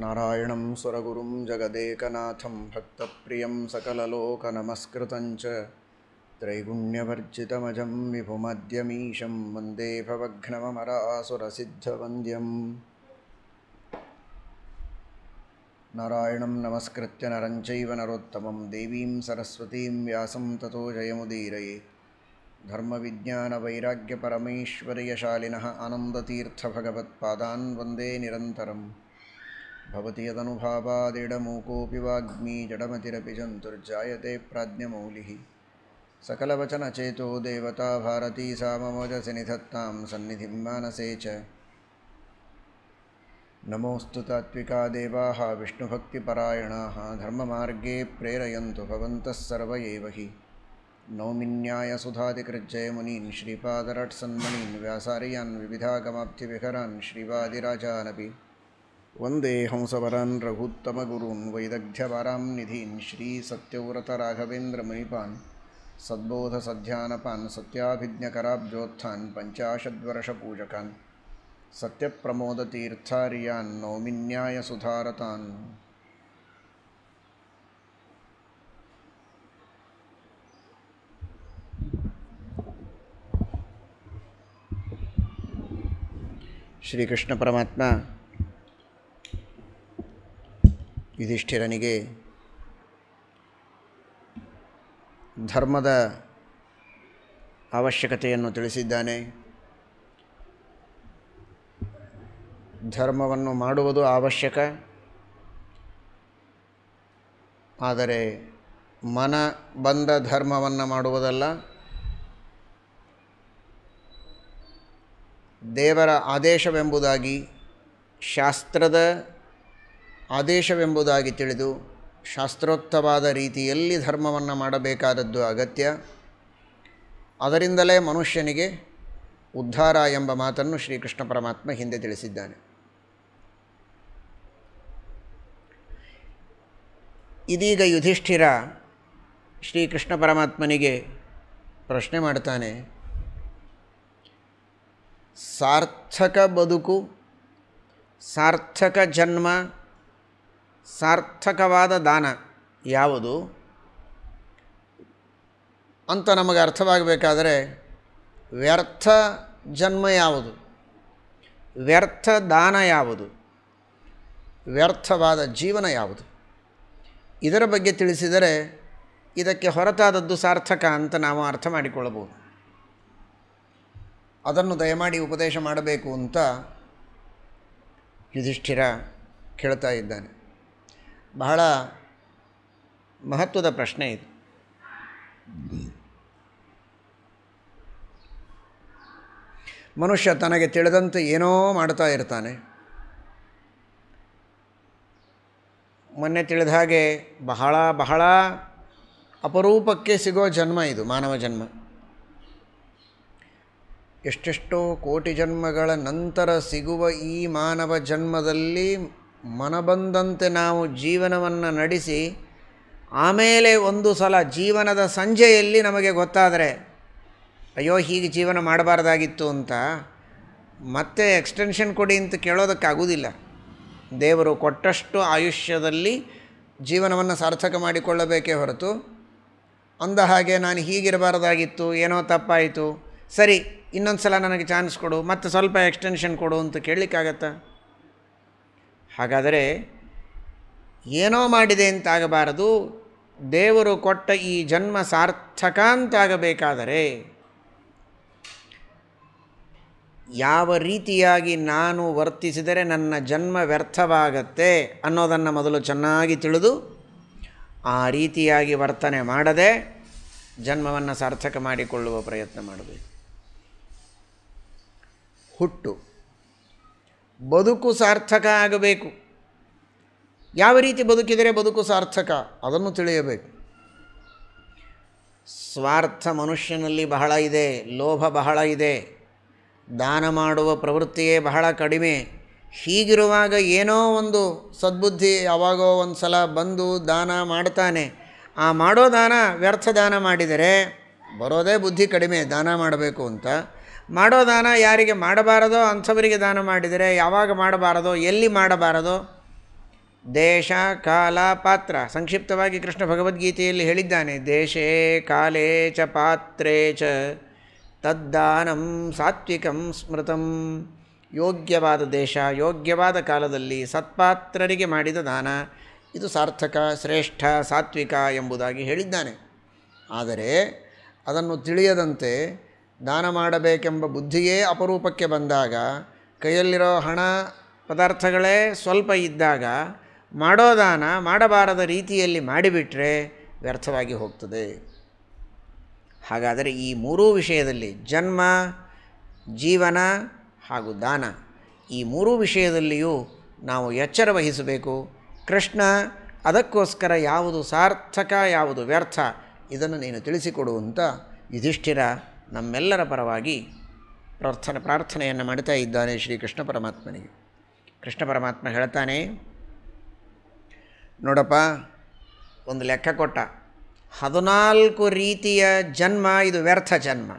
नारायणं सुरगुरुं जगदेकनाथं भक्तप्रियं सकललोकनमस्कृतञ्च त्रैगुण्यवर्जितमजं विभुमद्यमीशं वन्दे भवघ्नमरासुरसिद्धवन्द्यं नारायणं नमस्कृत्य नरञ्चैव नरोत्तमं देवीं सरस्वतीं व्यासं ततो जयमुदीरये धर्मविज्ञानवैराग्यपरमेश्वर्यशालिनः आनन्दतीर्थभगवत्पादान् वन्दे निरन्तरम् भवति यदनुभावादिडमूकोऽपि वाग्मी जडमतिरपि जन्तुर्जायते प्राज्ञमौलिः सकलवचनचेतो देवता भारती सा ममोजसि निधत्तां सन्निधिं मानसे च नमोऽस्तु तात्विका देवाः विष्णुभक्तिपरायणाः धर्ममार्गे प्रेरयन्तु भवन्तः सर्व एव हि नौमिन्यायसुधादिकृज्जयमुनीन् श्रीपादरट्सन्मणीन् व्यासार्यान् विविधागमाब्धिविहरान् श्रीवादिराजानपि वन्देहंसवरान् रघुत्तमगुरून् वैदग्ध्यवरां निधीन् श्रीसत्यव्रतराघवेन्द्रमुनिपान् सद्बोधसध्यानपान् सत्याभिज्ञकराब्जोत्थान् पञ्चाशद्वर्षपूजकान् सत्यप्रमोदतीर्थार्यान् नौमिन्यायसुधारतान् श्रीकृष्ण परमात्मा ಯುಧಿಷ್ಠಿರನಿಗೆ ಧರ್ಮದ ಅವಶ್ಯಕತೆಯನ್ನು ತಿಳಿಸಿದ್ದಾನೆ ಧರ್ಮವನ್ನು ಮಾಡುವುದು ಅವಶ್ಯಕ ಆದರೆ ಮನ ಬಂದ ಧರ್ಮವನ್ನು ಮಾಡುವುದಲ್ಲ ದೇವರ ಆದೇಶವೆಂಬುದಾಗಿ ಶಾಸ್ತ್ರದ ಆದೇಶವೆಂಬುದಾಗಿ ತಿಳಿದು ಶಾಸ್ತ್ರೋಕ್ತವಾದ ರೀತಿಯಲ್ಲಿ ಧರ್ಮವನ್ನು ಮಾಡಬೇಕಾದದ್ದು ಅಗತ್ಯ ಅದರಿಂದಲೇ ಮನುಷ್ಯನಿಗೆ ಉದ್ಧಾರ ಎಂಬ ಮಾತನ್ನು ಶ್ರೀಕೃಷ್ಣ ಪರಮಾತ್ಮ ಹಿಂದೆ ತಿಳಿಸಿದ್ದಾನೆ ಇದೀಗ ಯುಧಿಷ್ಠಿರ ಶ್ರೀಕೃಷ್ಣ ಪರಮಾತ್ಮನಿಗೆ ಪ್ರಶ್ನೆ ಮಾಡ್ತಾನೆ ಸಾರ್ಥಕ ಬದುಕು ಸಾರ್ಥಕ ಜನ್ಮ ಸಾರ್ಥಕವಾದ ದಾನ ಯಾವುದು ಅಂತ ನಮಗೆ ಅರ್ಥವಾಗಬೇಕಾದರೆ ವ್ಯರ್ಥ ಜನ್ಮ ಯಾವುದು ವ್ಯರ್ಥ ದಾನ ಯಾವುದು ವ್ಯರ್ಥವಾದ ಜೀವನ ಯಾವುದು ಇದರ ಬಗ್ಗೆ ತಿಳಿಸಿದರೆ ಇದಕ್ಕೆ ಹೊರತಾದದ್ದು ಸಾರ್ಥಕ ಅಂತ ನಾವು ಅರ್ಥ ಮಾಡಿಕೊಳ್ಳಬಹುದು ಅದನ್ನು ದಯಮಾಡಿ ಉಪದೇಶ ಮಾಡಬೇಕು ಅಂತ ಯುಧಿಷ್ಠಿರ ಕೇಳ್ತಾ ಇದ್ದಾನೆ ಬಹಳ ಮಹತ್ವದ ಪ್ರಶ್ನೆ ಇದು ಮನುಷ್ಯ ತನಗೆ ತಿಳಿದಂತೆ ಏನೋ ಮಾಡ್ತಾ ಇರ್ತಾನೆ ಮೊನ್ನೆ ತಿಳಿದ ಹಾಗೆ ಬಹಳ ಬಹಳ ಅಪರೂಪಕ್ಕೆ ಸಿಗೋ ಜನ್ಮ ಇದು ಮಾನವ ಜನ್ಮ ಎಷ್ಟೆಷ್ಟೋ ಕೋಟಿ ಜನ್ಮಗಳ ನಂತರ ಸಿಗುವ ಈ ಮಾನವ ಜನ್ಮದಲ್ಲಿ ಮನಬಂದಂತೆ ನಾವು ಜೀವನವನ್ನು ನಡೆಸಿ ಆಮೇಲೆ ಒಂದು ಸಲ ಜೀವನದ ಸಂಜೆಯಲ್ಲಿ ನಮಗೆ ಗೊತ್ತಾದರೆ ಅಯ್ಯೋ ಹೀಗೆ ಜೀವನ ಮಾಡಬಾರ್ದಾಗಿತ್ತು ಅಂತ ಮತ್ತೆ ಎಕ್ಸ್ಟೆನ್ಷನ್ ಕೊಡಿ ಅಂತ ಕೇಳೋದಕ್ಕಾಗೋದಿಲ್ಲ ದೇವರು ಕೊಟ್ಟಷ್ಟು ಆಯುಷ್ಯದಲ್ಲಿ ಜೀವನವನ್ನು ಸಾರ್ಥಕ ಮಾಡಿಕೊಳ್ಳಬೇಕೇ ಹೊರತು ಅಂದ ಹಾಗೆ ನಾನು ಹೀಗಿರಬಾರ್ದಾಗಿತ್ತು ಏನೋ ತಪ್ಪಾಯಿತು ಸರಿ ಇನ್ನೊಂದು ಸಲ ನನಗೆ ಚಾನ್ಸ್ ಕೊಡು ಮತ್ತು ಸ್ವಲ್ಪ ಎಕ್ಸ್ಟೆನ್ಷನ್ ಕೊಡು ಅಂತ ಕೇಳಲಿಕ್ಕಾಗತ್ತಾ ಹಾಗಾದರೆ ಏನೋ ಮಾಡಿದೆ ಅಂತಾಗಬಾರದು ದೇವರು ಕೊಟ್ಟ ಈ ಜನ್ಮ ಸಾರ್ಥಕ ಅಂತಾಗಬೇಕಾದರೆ ಯಾವ ರೀತಿಯಾಗಿ ನಾನು ವರ್ತಿಸಿದರೆ ನನ್ನ ಜನ್ಮ ವ್ಯರ್ಥವಾಗತ್ತೆ ಅನ್ನೋದನ್ನು ಮೊದಲು ಚೆನ್ನಾಗಿ ತಿಳಿದು ಆ ರೀತಿಯಾಗಿ ವರ್ತನೆ ಮಾಡದೆ ಜನ್ಮವನ್ನು ಸಾರ್ಥಕ ಮಾಡಿಕೊಳ್ಳುವ ಪ್ರಯತ್ನ ಮಾಡಬೇಕು ಹುಟ್ಟು ಬದುಕು ಸಾರ್ಥಕ ಆಗಬೇಕು ಯಾವ ರೀತಿ ಬದುಕಿದರೆ ಬದುಕು ಸಾರ್ಥಕ ಅದನ್ನು ತಿಳಿಯಬೇಕು ಸ್ವಾರ್ಥ ಮನುಷ್ಯನಲ್ಲಿ ಬಹಳ ಇದೆ ಲೋಭ ಬಹಳ ಇದೆ ದಾನ ಮಾಡುವ ಪ್ರವೃತ್ತಿಯೇ ಬಹಳ ಕಡಿಮೆ ಹೀಗಿರುವಾಗ ಏನೋ ಒಂದು ಸದ್ಬುದ್ಧಿ ಯಾವಾಗೋ ಒಂದು ಸಲ ಬಂದು ದಾನ ಮಾಡ್ತಾನೆ ಆ ಮಾಡೋ ದಾನ ವ್ಯರ್ಥ ದಾನ ಮಾಡಿದರೆ ಬರೋದೇ ಬುದ್ಧಿ ಕಡಿಮೆ ದಾನ ಮಾಡಬೇಕು ಅಂತ ಮಾಡೋ ದಾನ ಯಾರಿಗೆ ಮಾಡಬಾರದೋ ಅಂಥವರಿಗೆ ದಾನ ಮಾಡಿದರೆ ಯಾವಾಗ ಮಾಡಬಾರದೋ ಎಲ್ಲಿ ಮಾಡಬಾರದೋ ದೇಶ ಕಾಲ ಪಾತ್ರ ಸಂಕ್ಷಿಪ್ತವಾಗಿ ಕೃಷ್ಣ ಭಗವದ್ಗೀತೆಯಲ್ಲಿ ಹೇಳಿದ್ದಾನೆ ದೇಶೇ ಕಾಲೇ ಚ ಪಾತ್ರೇ ಚ ತದ್ದಾನಂ ಸಾತ್ವಿಕಂ ಸ್ಮೃತಂ ಯೋಗ್ಯವಾದ ದೇಶ ಯೋಗ್ಯವಾದ ಕಾಲದಲ್ಲಿ ಸತ್ಪಾತ್ರರಿಗೆ ಮಾಡಿದ ದಾನ ಇದು ಸಾರ್ಥಕ ಶ್ರೇಷ್ಠ ಸಾತ್ವಿಕ ಎಂಬುದಾಗಿ ಹೇಳಿದ್ದಾನೆ ಆದರೆ ಅದನ್ನು ತಿಳಿಯದಂತೆ ದಾನ ಮಾಡಬೇಕೆಂಬ ಬುದ್ಧಿಯೇ ಅಪರೂಪಕ್ಕೆ ಬಂದಾಗ ಕೈಯಲ್ಲಿರೋ ಹಣ ಪದಾರ್ಥಗಳೇ ಸ್ವಲ್ಪ ಇದ್ದಾಗ ಮಾಡೋ ದಾನ ಮಾಡಬಾರದ ರೀತಿಯಲ್ಲಿ ಮಾಡಿಬಿಟ್ರೆ ವ್ಯರ್ಥವಾಗಿ ಹೋಗ್ತದೆ ಹಾಗಾದರೆ ಈ ಮೂರೂ ವಿಷಯದಲ್ಲಿ ಜನ್ಮ ಜೀವನ ಹಾಗೂ ದಾನ ಈ ಮೂರೂ ವಿಷಯದಲ್ಲಿಯೂ ನಾವು ಎಚ್ಚರ ವಹಿಸಬೇಕು ಕೃಷ್ಣ ಅದಕ್ಕೋಸ್ಕರ ಯಾವುದು ಸಾರ್ಥಕ ಯಾವುದು ವ್ಯರ್ಥ ಇದನ್ನು ನೀನು ತಿಳಿಸಿಕೊಡುವಂಥ ಅಂತ ಯುಧಿಷ್ಠಿರ ನಮ್ಮೆಲ್ಲರ ಪರವಾಗಿ ಪ್ರಾರ್ಥನೆ ಪ್ರಾರ್ಥನೆಯನ್ನು ಮಾಡ್ತಾ ಇದ್ದಾನೆ ಶ್ರೀಕೃಷ್ಣ ಪರಮಾತ್ಮನಿಗೆ ಕೃಷ್ಣ ಪರಮಾತ್ಮ ಹೇಳ್ತಾನೆ ನೋಡಪ್ಪ ಒಂದು ಲೆಕ್ಕ ಕೊಟ್ಟ ಹದಿನಾಲ್ಕು ರೀತಿಯ ಜನ್ಮ ಇದು ವ್ಯರ್ಥ ಜನ್ಮ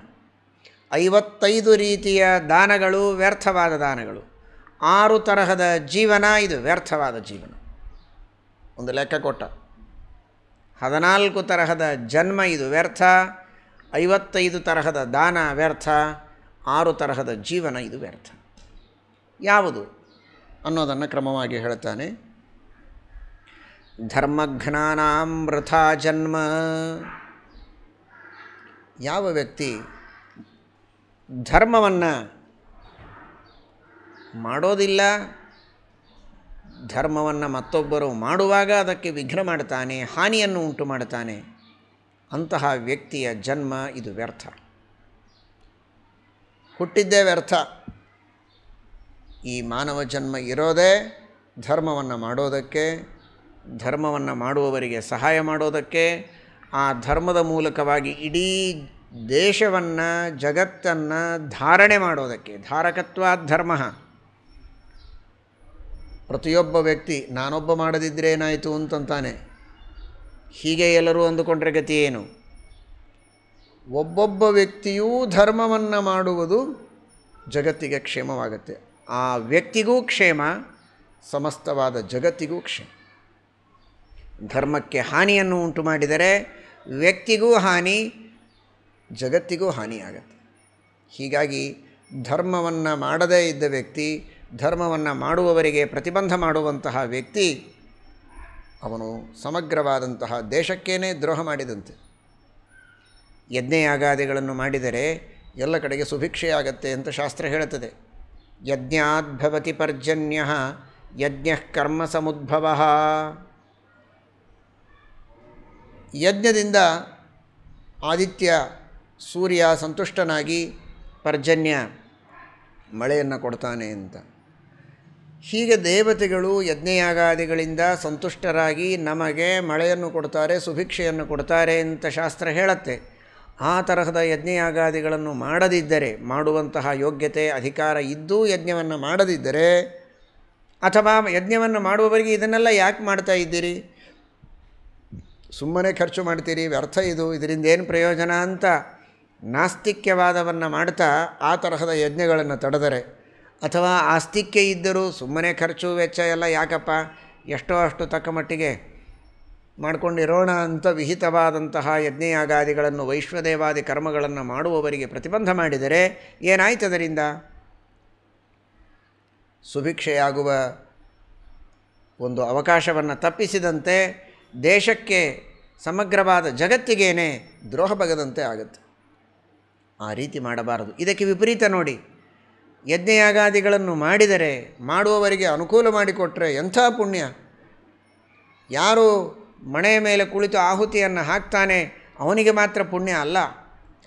ಐವತ್ತೈದು ರೀತಿಯ ದಾನಗಳು ವ್ಯರ್ಥವಾದ ದಾನಗಳು ಆರು ತರಹದ ಜೀವನ ಇದು ವ್ಯರ್ಥವಾದ ಜೀವನ ಒಂದು ಲೆಕ್ಕ ಕೊಟ್ಟ ಹದಿನಾಲ್ಕು ತರಹದ ಜನ್ಮ ಇದು ವ್ಯರ್ಥ ಐವತ್ತೈದು ತರಹದ ದಾನ ವ್ಯರ್ಥ ಆರು ತರಹದ ಜೀವನ ಇದು ವ್ಯರ್ಥ ಯಾವುದು ಅನ್ನೋದನ್ನು ಕ್ರಮವಾಗಿ ಹೇಳ್ತಾನೆ ಧರ್ಮಘ್ನಾನಾಮೃಥ ಜನ್ಮ ಯಾವ ವ್ಯಕ್ತಿ ಧರ್ಮವನ್ನು ಮಾಡೋದಿಲ್ಲ ಧರ್ಮವನ್ನು ಮತ್ತೊಬ್ಬರು ಮಾಡುವಾಗ ಅದಕ್ಕೆ ವಿಘ್ನ ಮಾಡ್ತಾನೆ ಹಾನಿಯನ್ನು ಉಂಟು ಮಾಡ್ತಾನೆ ಅಂತಹ ವ್ಯಕ್ತಿಯ ಜನ್ಮ ಇದು ವ್ಯರ್ಥ ಹುಟ್ಟಿದ್ದೇ ವ್ಯರ್ಥ ಈ ಮಾನವ ಜನ್ಮ ಇರೋದೇ ಧರ್ಮವನ್ನು ಮಾಡೋದಕ್ಕೆ ಧರ್ಮವನ್ನು ಮಾಡುವವರಿಗೆ ಸಹಾಯ ಮಾಡೋದಕ್ಕೆ ಆ ಧರ್ಮದ ಮೂಲಕವಾಗಿ ಇಡೀ ದೇಶವನ್ನು ಜಗತ್ತನ್ನು ಧಾರಣೆ ಮಾಡೋದಕ್ಕೆ ಧಾರಕತ್ವ ಧರ್ಮ ಪ್ರತಿಯೊಬ್ಬ ವ್ಯಕ್ತಿ ನಾನೊಬ್ಬ ಮಾಡದಿದ್ದರೆ ಏನಾಯಿತು ಅಂತಂತಾನೆ ಹೀಗೆ ಎಲ್ಲರೂ ಅಂದುಕೊಂಡ್ರೆ ಗತಿ ಏನು ಒಬ್ಬೊಬ್ಬ ವ್ಯಕ್ತಿಯೂ ಧರ್ಮವನ್ನು ಮಾಡುವುದು ಜಗತ್ತಿಗೆ ಕ್ಷೇಮವಾಗುತ್ತೆ ಆ ವ್ಯಕ್ತಿಗೂ ಕ್ಷೇಮ ಸಮಸ್ತವಾದ ಜಗತ್ತಿಗೂ ಕ್ಷೇಮ ಧರ್ಮಕ್ಕೆ ಹಾನಿಯನ್ನು ಉಂಟು ಮಾಡಿದರೆ ವ್ಯಕ್ತಿಗೂ ಹಾನಿ ಜಗತ್ತಿಗೂ ಹಾನಿಯಾಗತ್ತೆ ಹೀಗಾಗಿ ಧರ್ಮವನ್ನು ಮಾಡದೇ ಇದ್ದ ವ್ಯಕ್ತಿ ಧರ್ಮವನ್ನು ಮಾಡುವವರಿಗೆ ಪ್ರತಿಬಂಧ ಮಾಡುವಂತಹ ವ್ಯಕ್ತಿ ಅವನು ಸಮಗ್ರವಾದಂತಹ ದೇಶಕ್ಕೇನೆ ದ್ರೋಹ ಮಾಡಿದಂತೆ ಯಜ್ಞಯಾಗಾದಿಗಳನ್ನು ಮಾಡಿದರೆ ಎಲ್ಲ ಕಡೆಗೆ ಸುಭಿಕ್ಷೆಯಾಗತ್ತೆ ಅಂತ ಶಾಸ್ತ್ರ ಹೇಳುತ್ತದೆ ಯಜ್ಞಾದ್ಭವತಿ ಪರ್ಜನ್ಯ ಯಜ್ಞ ಕರ್ಮ ಸಮುದ್ಭವ ಯಜ್ಞದಿಂದ ಆದಿತ್ಯ ಸೂರ್ಯ ಸಂತುಷ್ಟನಾಗಿ ಪರ್ಜನ್ಯ ಮಳೆಯನ್ನು ಕೊಡ್ತಾನೆ ಅಂತ ಹೀಗೆ ದೇವತೆಗಳು ಯಜ್ಞಯಾಗಾದಿಗಳಿಂದ ಸಂತುಷ್ಟರಾಗಿ ನಮಗೆ ಮಳೆಯನ್ನು ಕೊಡ್ತಾರೆ ಸುಭಿಕ್ಷೆಯನ್ನು ಕೊಡ್ತಾರೆ ಅಂತ ಶಾಸ್ತ್ರ ಹೇಳತ್ತೆ ಆ ತರಹದ ಯಜ್ಞಯಾಗಾದಿಗಳನ್ನು ಮಾಡದಿದ್ದರೆ ಮಾಡುವಂತಹ ಯೋಗ್ಯತೆ ಅಧಿಕಾರ ಇದ್ದೂ ಯಜ್ಞವನ್ನು ಮಾಡದಿದ್ದರೆ ಅಥವಾ ಯಜ್ಞವನ್ನು ಮಾಡುವವರಿಗೆ ಇದನ್ನೆಲ್ಲ ಯಾಕೆ ಮಾಡ್ತಾ ಇದ್ದೀರಿ ಸುಮ್ಮನೆ ಖರ್ಚು ಮಾಡ್ತೀರಿ ವ್ಯರ್ಥ ಇದು ಇದರಿಂದ ಏನು ಪ್ರಯೋಜನ ಅಂತ ನಾಸ್ತಿಕ್ಯವಾದವನ್ನು ಮಾಡ್ತಾ ಆ ತರಹದ ಯಜ್ಞಗಳನ್ನು ತಡೆದರೆ ಅಥವಾ ಆಸ್ತಿಕ್ಕೆ ಇದ್ದರೂ ಸುಮ್ಮನೆ ಖರ್ಚು ವೆಚ್ಚ ಎಲ್ಲ ಯಾಕಪ್ಪ ಎಷ್ಟೋ ಅಷ್ಟು ತಕ್ಕ ಮಟ್ಟಿಗೆ ಮಾಡಿಕೊಂಡಿರೋಣ ಅಂತ ವಿಹಿತವಾದಂತಹ ಯಜ್ಞಯಾಗಾದಿಗಳನ್ನು ವೈಶ್ವದೇವಾದಿ ಕರ್ಮಗಳನ್ನು ಮಾಡುವವರಿಗೆ ಪ್ರತಿಬಂಧ ಮಾಡಿದರೆ ಅದರಿಂದ ಸುಭಿಕ್ಷೆಯಾಗುವ ಒಂದು ಅವಕಾಶವನ್ನು ತಪ್ಪಿಸಿದಂತೆ ದೇಶಕ್ಕೆ ಸಮಗ್ರವಾದ ಜಗತ್ತಿಗೇನೆ ದ್ರೋಹ ಬಗದಂತೆ ಆಗುತ್ತೆ ಆ ರೀತಿ ಮಾಡಬಾರದು ಇದಕ್ಕೆ ವಿಪರೀತ ನೋಡಿ ಯಜ್ಞಯಾಗಾದಿಗಳನ್ನು ಮಾಡಿದರೆ ಮಾಡುವವರಿಗೆ ಅನುಕೂಲ ಮಾಡಿಕೊಟ್ಟರೆ ಎಂಥ ಪುಣ್ಯ ಯಾರು ಮಣೆಯ ಮೇಲೆ ಕುಳಿತು ಆಹುತಿಯನ್ನು ಹಾಕ್ತಾನೆ ಅವನಿಗೆ ಮಾತ್ರ ಪುಣ್ಯ ಅಲ್ಲ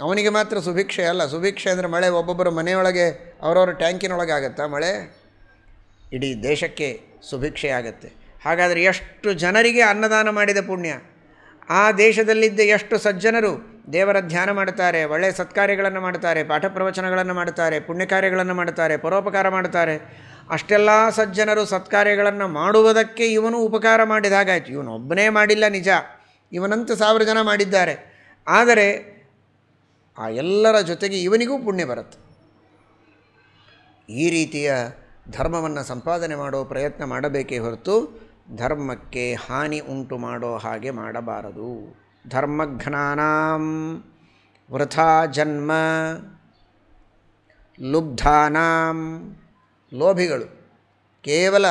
ಅವನಿಗೆ ಮಾತ್ರ ಸುಭಿಕ್ಷೆ ಅಲ್ಲ ಸುಭಿಕ್ಷೆ ಅಂದರೆ ಮಳೆ ಒಬ್ಬೊಬ್ಬರ ಮನೆಯೊಳಗೆ ಅವರವರ ಟ್ಯಾಂಕಿನೊಳಗೆ ಆಗುತ್ತಾ ಮಳೆ ಇಡೀ ದೇಶಕ್ಕೆ ಸುಭಿಕ್ಷೆ ಆಗುತ್ತೆ ಹಾಗಾದರೆ ಎಷ್ಟು ಜನರಿಗೆ ಅನ್ನದಾನ ಮಾಡಿದ ಪುಣ್ಯ ಆ ದೇಶದಲ್ಲಿದ್ದ ಎಷ್ಟು ಸಜ್ಜನರು ದೇವರ ಧ್ಯಾನ ಮಾಡುತ್ತಾರೆ ಒಳ್ಳೆಯ ಸತ್ಕಾರ್ಯಗಳನ್ನು ಮಾಡುತ್ತಾರೆ ಪಾಠ ಪ್ರವಚನಗಳನ್ನು ಮಾಡುತ್ತಾರೆ ಪುಣ್ಯ ಕಾರ್ಯಗಳನ್ನು ಮಾಡುತ್ತಾರೆ ಪರೋಪಕಾರ ಮಾಡುತ್ತಾರೆ ಅಷ್ಟೆಲ್ಲ ಸಜ್ಜನರು ಸತ್ಕಾರ್ಯಗಳನ್ನು ಮಾಡುವುದಕ್ಕೆ ಇವನು ಉಪಕಾರ ಮಾಡಿದಾಗಾಯಿತು ಇವನೊಬ್ಬನೇ ಮಾಡಿಲ್ಲ ನಿಜ ಇವನಂತೂ ಸಾವಿರ ಜನ ಮಾಡಿದ್ದಾರೆ ಆದರೆ ಆ ಎಲ್ಲರ ಜೊತೆಗೆ ಇವನಿಗೂ ಪುಣ್ಯ ಬರುತ್ತೆ ಈ ರೀತಿಯ ಧರ್ಮವನ್ನು ಸಂಪಾದನೆ ಮಾಡೋ ಪ್ರಯತ್ನ ಮಾಡಬೇಕೇ ಹೊರತು ಧರ್ಮಕ್ಕೆ ಹಾನಿ ಉಂಟು ಮಾಡೋ ಹಾಗೆ ಮಾಡಬಾರದು ಧರ್ಮಘ್ನಾಂ ವೃಥಾ ಜನ್ಮ ಲುಬ್ಧಾನಾಂ ಲೋಭಿಗಳು ಕೇವಲ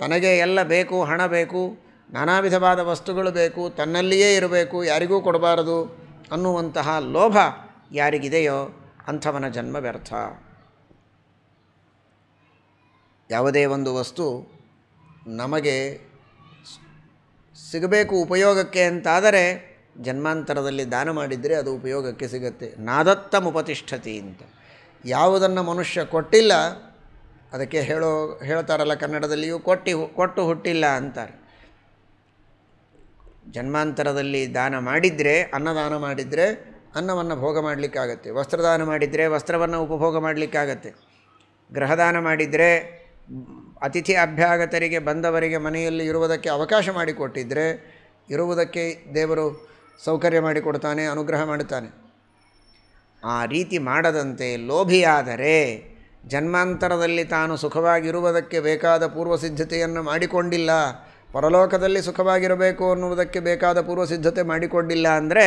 ತನಗೆ ಎಲ್ಲ ಬೇಕು ಹಣ ಬೇಕು ನಾನಾ ವಿಧವಾದ ವಸ್ತುಗಳು ಬೇಕು ತನ್ನಲ್ಲಿಯೇ ಇರಬೇಕು ಯಾರಿಗೂ ಕೊಡಬಾರದು ಅನ್ನುವಂತಹ ಲೋಭ ಯಾರಿಗಿದೆಯೋ ಅಂಥವನ ಜನ್ಮ ವ್ಯರ್ಥ ಯಾವುದೇ ಒಂದು ವಸ್ತು ನಮಗೆ ಸಿಗಬೇಕು ಉಪಯೋಗಕ್ಕೆ ಅಂತಾದರೆ ಜನ್ಮಾಂತರದಲ್ಲಿ ದಾನ ಮಾಡಿದರೆ ಅದು ಉಪಯೋಗಕ್ಕೆ ಸಿಗುತ್ತೆ ನಾದತ್ತ ಉಪತಿಷ್ಠತಿ ಅಂತ ಯಾವುದನ್ನು ಮನುಷ್ಯ ಕೊಟ್ಟಿಲ್ಲ ಅದಕ್ಕೆ ಹೇಳೋ ಹೇಳ್ತಾರಲ್ಲ ಕನ್ನಡದಲ್ಲಿಯೂ ಕೊಟ್ಟಿ ಕೊಟ್ಟು ಹುಟ್ಟಿಲ್ಲ ಅಂತಾರೆ ಜನ್ಮಾಂತರದಲ್ಲಿ ದಾನ ಮಾಡಿದರೆ ಅನ್ನದಾನ ಮಾಡಿದರೆ ಅನ್ನವನ್ನು ಭೋಗ ಮಾಡಲಿಕ್ಕಾಗತ್ತೆ ವಸ್ತ್ರದಾನ ಮಾಡಿದರೆ ವಸ್ತ್ರವನ್ನು ಉಪಭೋಗ ಮಾಡಲಿಕ್ಕಾಗತ್ತೆ ಗ್ರಹದಾನ ಮಾಡಿದರೆ ಅತಿಥಿ ಅಭ್ಯಾಗತರಿಗೆ ಬಂದವರಿಗೆ ಮನೆಯಲ್ಲಿ ಇರುವುದಕ್ಕೆ ಅವಕಾಶ ಮಾಡಿಕೊಟ್ಟಿದ್ದರೆ ಇರುವುದಕ್ಕೆ ದೇವರು ಸೌಕರ್ಯ ಮಾಡಿಕೊಡ್ತಾನೆ ಅನುಗ್ರಹ ಮಾಡುತ್ತಾನೆ ಆ ರೀತಿ ಮಾಡದಂತೆ ಲೋಭಿಯಾದರೆ ಜನ್ಮಾಂತರದಲ್ಲಿ ತಾನು ಸುಖವಾಗಿರುವುದಕ್ಕೆ ಬೇಕಾದ ಪೂರ್ವಸಿದ್ಧತೆಯನ್ನು ಮಾಡಿಕೊಂಡಿಲ್ಲ ಪರಲೋಕದಲ್ಲಿ ಸುಖವಾಗಿರಬೇಕು ಅನ್ನುವುದಕ್ಕೆ ಬೇಕಾದ ಪೂರ್ವಸಿದ್ಧತೆ ಮಾಡಿಕೊಂಡಿಲ್ಲ ಅಂದರೆ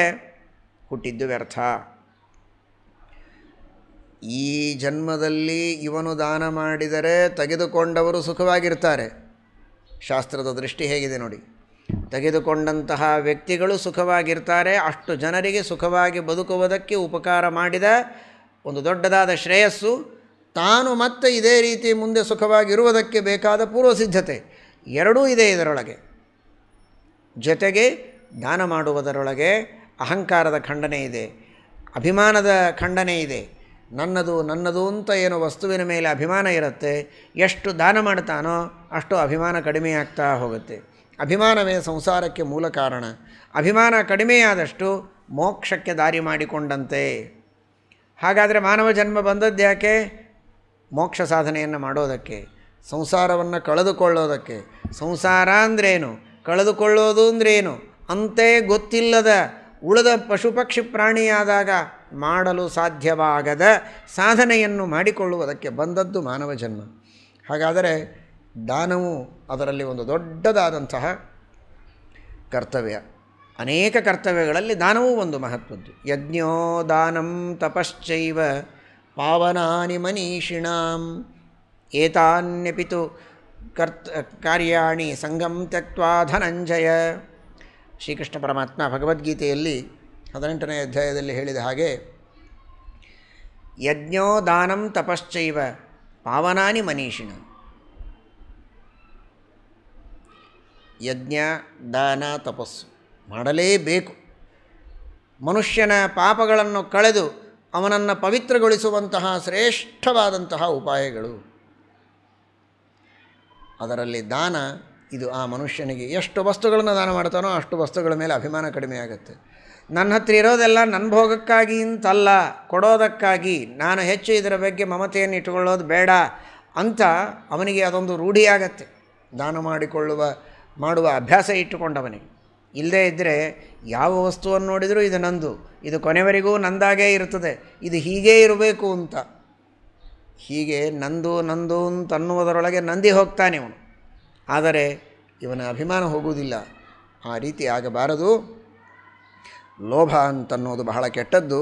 ಹುಟ್ಟಿದ್ದು ವ್ಯರ್ಥ ಈ ಜನ್ಮದಲ್ಲಿ ಇವನು ದಾನ ಮಾಡಿದರೆ ತೆಗೆದುಕೊಂಡವರು ಸುಖವಾಗಿರ್ತಾರೆ ಶಾಸ್ತ್ರದ ದೃಷ್ಟಿ ಹೇಗಿದೆ ನೋಡಿ ತೆಗೆದುಕೊಂಡಂತಹ ವ್ಯಕ್ತಿಗಳು ಸುಖವಾಗಿರ್ತಾರೆ ಅಷ್ಟು ಜನರಿಗೆ ಸುಖವಾಗಿ ಬದುಕುವುದಕ್ಕೆ ಉಪಕಾರ ಮಾಡಿದ ಒಂದು ದೊಡ್ಡದಾದ ಶ್ರೇಯಸ್ಸು ತಾನು ಮತ್ತೆ ಇದೇ ರೀತಿ ಮುಂದೆ ಸುಖವಾಗಿರುವುದಕ್ಕೆ ಬೇಕಾದ ಪೂರ್ವಸಿದ್ಧತೆ ಎರಡೂ ಇದೆ ಇದರೊಳಗೆ ಜೊತೆಗೆ ದಾನ ಮಾಡುವುದರೊಳಗೆ ಅಹಂಕಾರದ ಖಂಡನೆ ಇದೆ ಅಭಿಮಾನದ ಖಂಡನೆ ಇದೆ ನನ್ನದು ನನ್ನದು ಅಂತ ಏನು ವಸ್ತುವಿನ ಮೇಲೆ ಅಭಿಮಾನ ಇರುತ್ತೆ ಎಷ್ಟು ದಾನ ಮಾಡ್ತಾನೋ ಅಷ್ಟು ಅಭಿಮಾನ ಕಡಿಮೆಯಾಗ್ತಾ ಹೋಗುತ್ತೆ ಅಭಿಮಾನವೇ ಸಂಸಾರಕ್ಕೆ ಮೂಲ ಕಾರಣ ಅಭಿಮಾನ ಕಡಿಮೆಯಾದಷ್ಟು ಮೋಕ್ಷಕ್ಕೆ ದಾರಿ ಮಾಡಿಕೊಂಡಂತೆ ಹಾಗಾದರೆ ಮಾನವ ಜನ್ಮ ಬಂದದ್ದ್ಯಾಕೆ ಮೋಕ್ಷ ಸಾಧನೆಯನ್ನು ಮಾಡೋದಕ್ಕೆ ಸಂಸಾರವನ್ನು ಕಳೆದುಕೊಳ್ಳೋದಕ್ಕೆ ಸಂಸಾರ ಅಂದ್ರೇನು ಕಳೆದುಕೊಳ್ಳೋದು ಅಂದ್ರೇನು ಅಂತೇ ಗೊತ್ತಿಲ್ಲದ ಉಳಿದ ಪಶು ಪಕ್ಷಿ ಪ್ರಾಣಿಯಾದಾಗ ಮಾಡಲು ಸಾಧ್ಯವಾಗದ ಸಾಧನೆಯನ್ನು ಮಾಡಿಕೊಳ್ಳುವುದಕ್ಕೆ ಬಂದದ್ದು ಮಾನವ ಜನ್ಮ ಹಾಗಾದರೆ ದಾನವು ಅದರಲ್ಲಿ ಒಂದು ದೊಡ್ಡದಾದಂತಹ ಕರ್ತವ್ಯ ಅನೇಕ ಕರ್ತವ್ಯಗಳಲ್ಲಿ ದಾನವೂ ಒಂದು ಮಹತ್ವದ್ದು ಯಜ್ಞೋ ದಾನಂ ತಪಶ್ಚವ ಪಾವನಾನಿ ಮನೀಷಿಣಾಂ ಏತಾನ್ಯಪಿತು ಕರ್ತ ಕಾರ್ಯಾಣಿ ಸಂಗಂ ತ್ಯಕ್ವಾ ಧನಂಜಯ ಶ್ರೀಕೃಷ್ಣ ಪರಮಾತ್ಮ ಭಗವದ್ಗೀತೆಯಲ್ಲಿ ಹದಿನೆಂಟನೇ ಅಧ್ಯಾಯದಲ್ಲಿ ಹೇಳಿದ ಹಾಗೆ ಯಜ್ಞೋ ದಾನಂ ತಪಶ್ಚೈವ ಪಾವನಾನಿ ಮನೀಷಿಣ ಯಜ್ಞ ದಾನ ತಪಸ್ಸು ಮಾಡಲೇಬೇಕು ಮನುಷ್ಯನ ಪಾಪಗಳನ್ನು ಕಳೆದು ಅವನನ್ನು ಪವಿತ್ರಗೊಳಿಸುವಂತಹ ಶ್ರೇಷ್ಠವಾದಂತಹ ಉಪಾಯಗಳು ಅದರಲ್ಲಿ ದಾನ ಇದು ಆ ಮನುಷ್ಯನಿಗೆ ಎಷ್ಟು ವಸ್ತುಗಳನ್ನು ದಾನ ಮಾಡ್ತಾನೋ ಅಷ್ಟು ವಸ್ತುಗಳ ಮೇಲೆ ಅಭಿಮಾನ ಕಡಿಮೆ ಆಗುತ್ತೆ ನನ್ನ ಹತ್ರ ಇರೋದೆಲ್ಲ ನನ್ನ ಭೋಗಕ್ಕಾಗಿ ಅಂತಲ್ಲ ಕೊಡೋದಕ್ಕಾಗಿ ನಾನು ಹೆಚ್ಚು ಇದರ ಬಗ್ಗೆ ಮಮತೆಯನ್ನು ಇಟ್ಟುಕೊಳ್ಳೋದು ಬೇಡ ಅಂತ ಅವನಿಗೆ ಅದೊಂದು ರೂಢಿಯಾಗತ್ತೆ ದಾನ ಮಾಡಿಕೊಳ್ಳುವ ಮಾಡುವ ಅಭ್ಯಾಸ ಇಟ್ಟುಕೊಂಡವನಿಗೆ ಇಲ್ಲದೇ ಇದ್ದರೆ ಯಾವ ವಸ್ತುವನ್ನು ನೋಡಿದರೂ ಇದು ನಂದು ಇದು ಕೊನೆವರೆಗೂ ನಂದಾಗೇ ಇರ್ತದೆ ಇದು ಹೀಗೇ ಇರಬೇಕು ಅಂತ ಹೀಗೆ ನಂದು ನಂದು ಅಂತ ಅನ್ನುವುದರೊಳಗೆ ನಂದಿ ಹೋಗ್ತಾನೆ ಇವನು ಆದರೆ ಇವನ ಅಭಿಮಾನ ಹೋಗುವುದಿಲ್ಲ ಆ ರೀತಿ ಆಗಬಾರದು ಲೋಭ ಅಂತನ್ನೋದು ಬಹಳ ಕೆಟ್ಟದ್ದು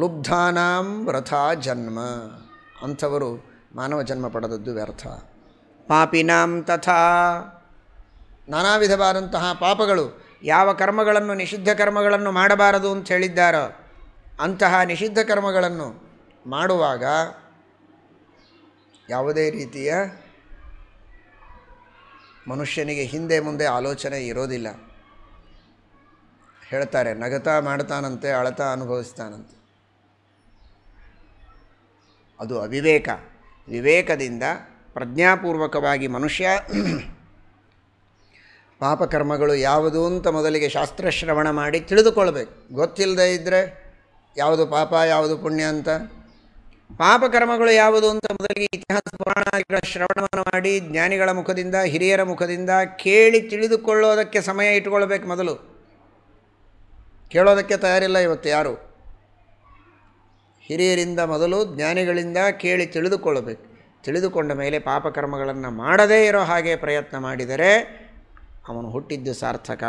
ಲುಬ್ಧಾನಾಂ ವ್ರಥ ಜನ್ಮ ಅಂಥವರು ಮಾನವ ಜನ್ಮ ಪಡೆದದ್ದು ವ್ಯರ್ಥ ಪಾಪಿನಾಂ ತಥಾ ನಾನಾ ವಿಧವಾದಂತಹ ಪಾಪಗಳು ಯಾವ ಕರ್ಮಗಳನ್ನು ನಿಷಿದ್ಧ ಕರ್ಮಗಳನ್ನು ಮಾಡಬಾರದು ಅಂತ ಹೇಳಿದ್ದಾರೋ ಅಂತಹ ನಿಷಿದ್ಧ ಕರ್ಮಗಳನ್ನು ಮಾಡುವಾಗ ಯಾವುದೇ ರೀತಿಯ ಮನುಷ್ಯನಿಗೆ ಹಿಂದೆ ಮುಂದೆ ಆಲೋಚನೆ ಇರೋದಿಲ್ಲ ಹೇಳ್ತಾರೆ ನಗತ ಮಾಡ್ತಾನಂತೆ ಅಳತಾ ಅನುಭವಿಸ್ತಾನಂತೆ ಅದು ಅವಿವೇಕ ವಿವೇಕದಿಂದ ಪ್ರಜ್ಞಾಪೂರ್ವಕವಾಗಿ ಮನುಷ್ಯ ಪಾಪಕರ್ಮಗಳು ಯಾವುದು ಅಂತ ಮೊದಲಿಗೆ ಶಾಸ್ತ್ರಶ್ರವಣ ಮಾಡಿ ತಿಳಿದುಕೊಳ್ಬೇಕು ಗೊತ್ತಿಲ್ಲದೆ ಇದ್ದರೆ ಯಾವುದು ಪಾಪ ಯಾವುದು ಪುಣ್ಯ ಅಂತ ಪಾಪಕರ್ಮಗಳು ಯಾವುದು ಅಂತ ಮೊದಲಿಗೆ ಇತಿಹಾಸ ಪುರಾಣಗಳ ಶ್ರವಣವನ್ನು ಮಾಡಿ ಜ್ಞಾನಿಗಳ ಮುಖದಿಂದ ಹಿರಿಯರ ಮುಖದಿಂದ ಕೇಳಿ ತಿಳಿದುಕೊಳ್ಳೋದಕ್ಕೆ ಸಮಯ ಇಟ್ಟುಕೊಳ್ಬೇಕು ಮೊದಲು ಕೇಳೋದಕ್ಕೆ ತಯಾರಿಲ್ಲ ಇವತ್ತು ಯಾರು ಹಿರಿಯರಿಂದ ಮೊದಲು ಜ್ಞಾನಿಗಳಿಂದ ಕೇಳಿ ತಿಳಿದುಕೊಳ್ಳಬೇಕು ತಿಳಿದುಕೊಂಡ ಮೇಲೆ ಪಾಪಕರ್ಮಗಳನ್ನು ಮಾಡದೇ ಇರೋ ಹಾಗೆ ಪ್ರಯತ್ನ ಮಾಡಿದರೆ ಅವನು ಹುಟ್ಟಿದ್ದು ಸಾರ್ಥಕ